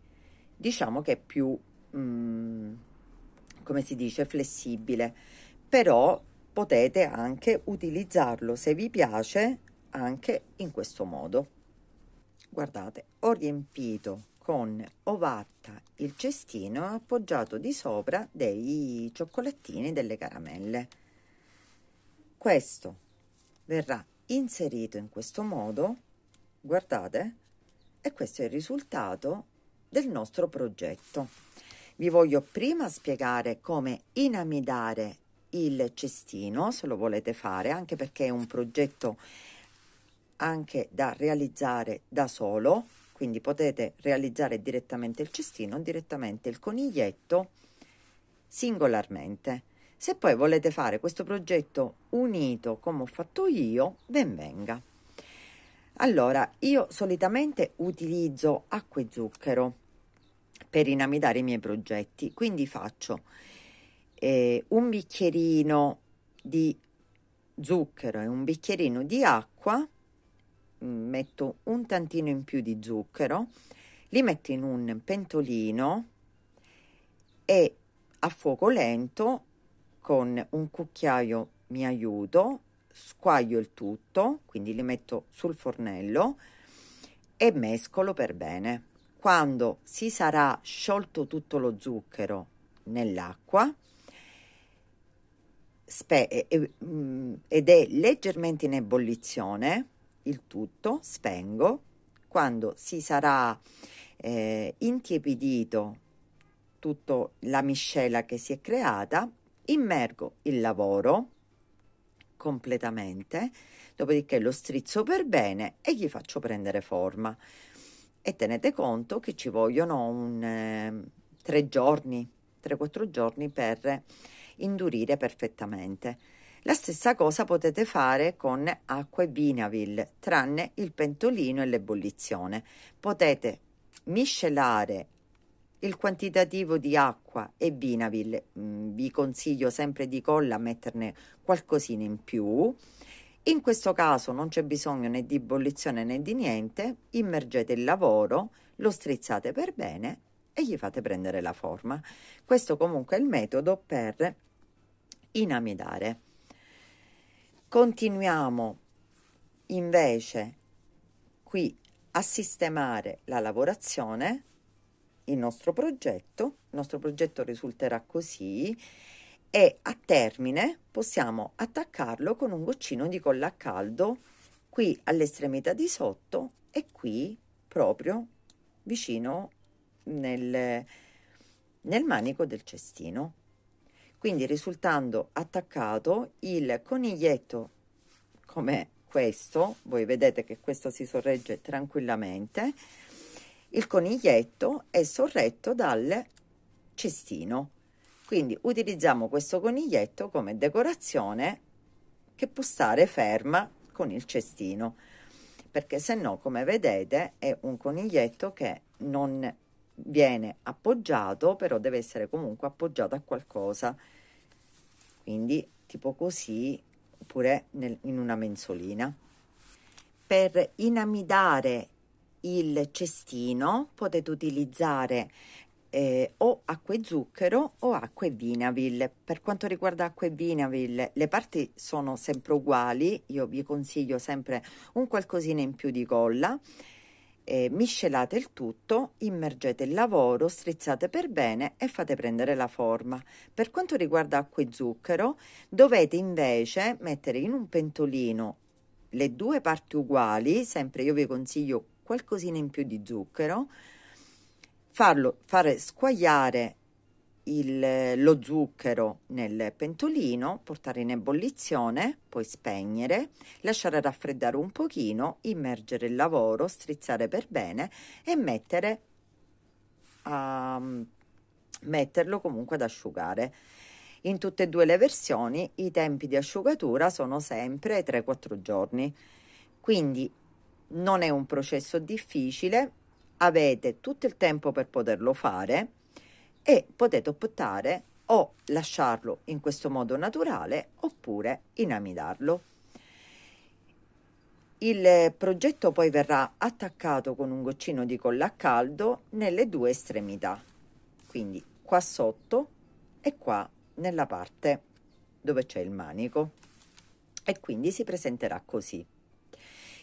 Speaker 1: diciamo che è più Mm, come si dice, flessibile, però potete anche utilizzarlo se vi piace anche in questo modo. Guardate, ho riempito con ovatta il cestino e ho appoggiato di sopra dei cioccolattini delle caramelle. Questo verrà inserito in questo modo, guardate, e questo è il risultato del nostro progetto. Vi voglio prima spiegare come inamidare il cestino, se lo volete fare, anche perché è un progetto anche da realizzare da solo, quindi potete realizzare direttamente il cestino, direttamente il coniglietto, singolarmente. Se poi volete fare questo progetto unito come ho fatto io, ben venga. Allora, io solitamente utilizzo acqua e zucchero per inamidare i miei progetti. Quindi faccio eh, un bicchierino di zucchero e un bicchierino di acqua, mm, metto un tantino in più di zucchero, li metto in un pentolino e a fuoco lento con un cucchiaio mi aiuto, squaglio il tutto, quindi li metto sul fornello e mescolo per bene quando si sarà sciolto tutto lo zucchero nell'acqua mm, ed è leggermente in ebollizione il tutto, spengo, quando si sarà eh, intiepidito tutta la miscela che si è creata, immergo il lavoro completamente, dopodiché lo strizzo per bene e gli faccio prendere forma e tenete conto che ci vogliono un, eh, tre giorni, 3-4 giorni per indurire perfettamente. La stessa cosa potete fare con acqua e vinavil, tranne il pentolino e l'ebollizione. Potete miscelare il quantitativo di acqua e vinavil, mm, vi consiglio sempre di colla metterne qualcosina in più, in questo caso non c'è bisogno né di ebollizione né di niente, immergete il lavoro, lo strizzate per bene e gli fate prendere la forma. Questo comunque è il metodo per inamidare. Continuiamo invece qui a sistemare la lavorazione, il nostro progetto, il nostro progetto risulterà così e a termine possiamo attaccarlo con un goccino di colla a caldo qui all'estremità di sotto e qui proprio vicino nel, nel manico del cestino quindi risultando attaccato il coniglietto come questo voi vedete che questo si sorregge tranquillamente il coniglietto è sorretto dal cestino quindi utilizziamo questo coniglietto come decorazione che può stare ferma con il cestino perché se no come vedete è un coniglietto che non viene appoggiato però deve essere comunque appoggiato a qualcosa quindi tipo così oppure nel, in una mensolina per inamidare il cestino potete utilizzare eh, o acqua e zucchero o acqua e vinavil. Per quanto riguarda acqua e vinavil, le parti sono sempre uguali, io vi consiglio sempre un qualcosina in più di colla. Eh, miscelate il tutto, immergete il lavoro, strizzate per bene e fate prendere la forma. Per quanto riguarda acqua e zucchero, dovete invece mettere in un pentolino le due parti uguali, sempre io vi consiglio qualcosina in più di zucchero, farlo, fare squagliare il, lo zucchero nel pentolino, portare in ebollizione, poi spegnere, lasciare raffreddare un pochino, immergere il lavoro, strizzare per bene e mettere a, ehm, metterlo comunque ad asciugare. In tutte e due le versioni i tempi di asciugatura sono sempre 3-4 giorni, quindi non è un processo difficile, avete tutto il tempo per poterlo fare e potete optare o lasciarlo in questo modo naturale oppure inamidarlo. Il progetto poi verrà attaccato con un goccino di colla a caldo nelle due estremità, quindi qua sotto e qua nella parte dove c'è il manico e quindi si presenterà così.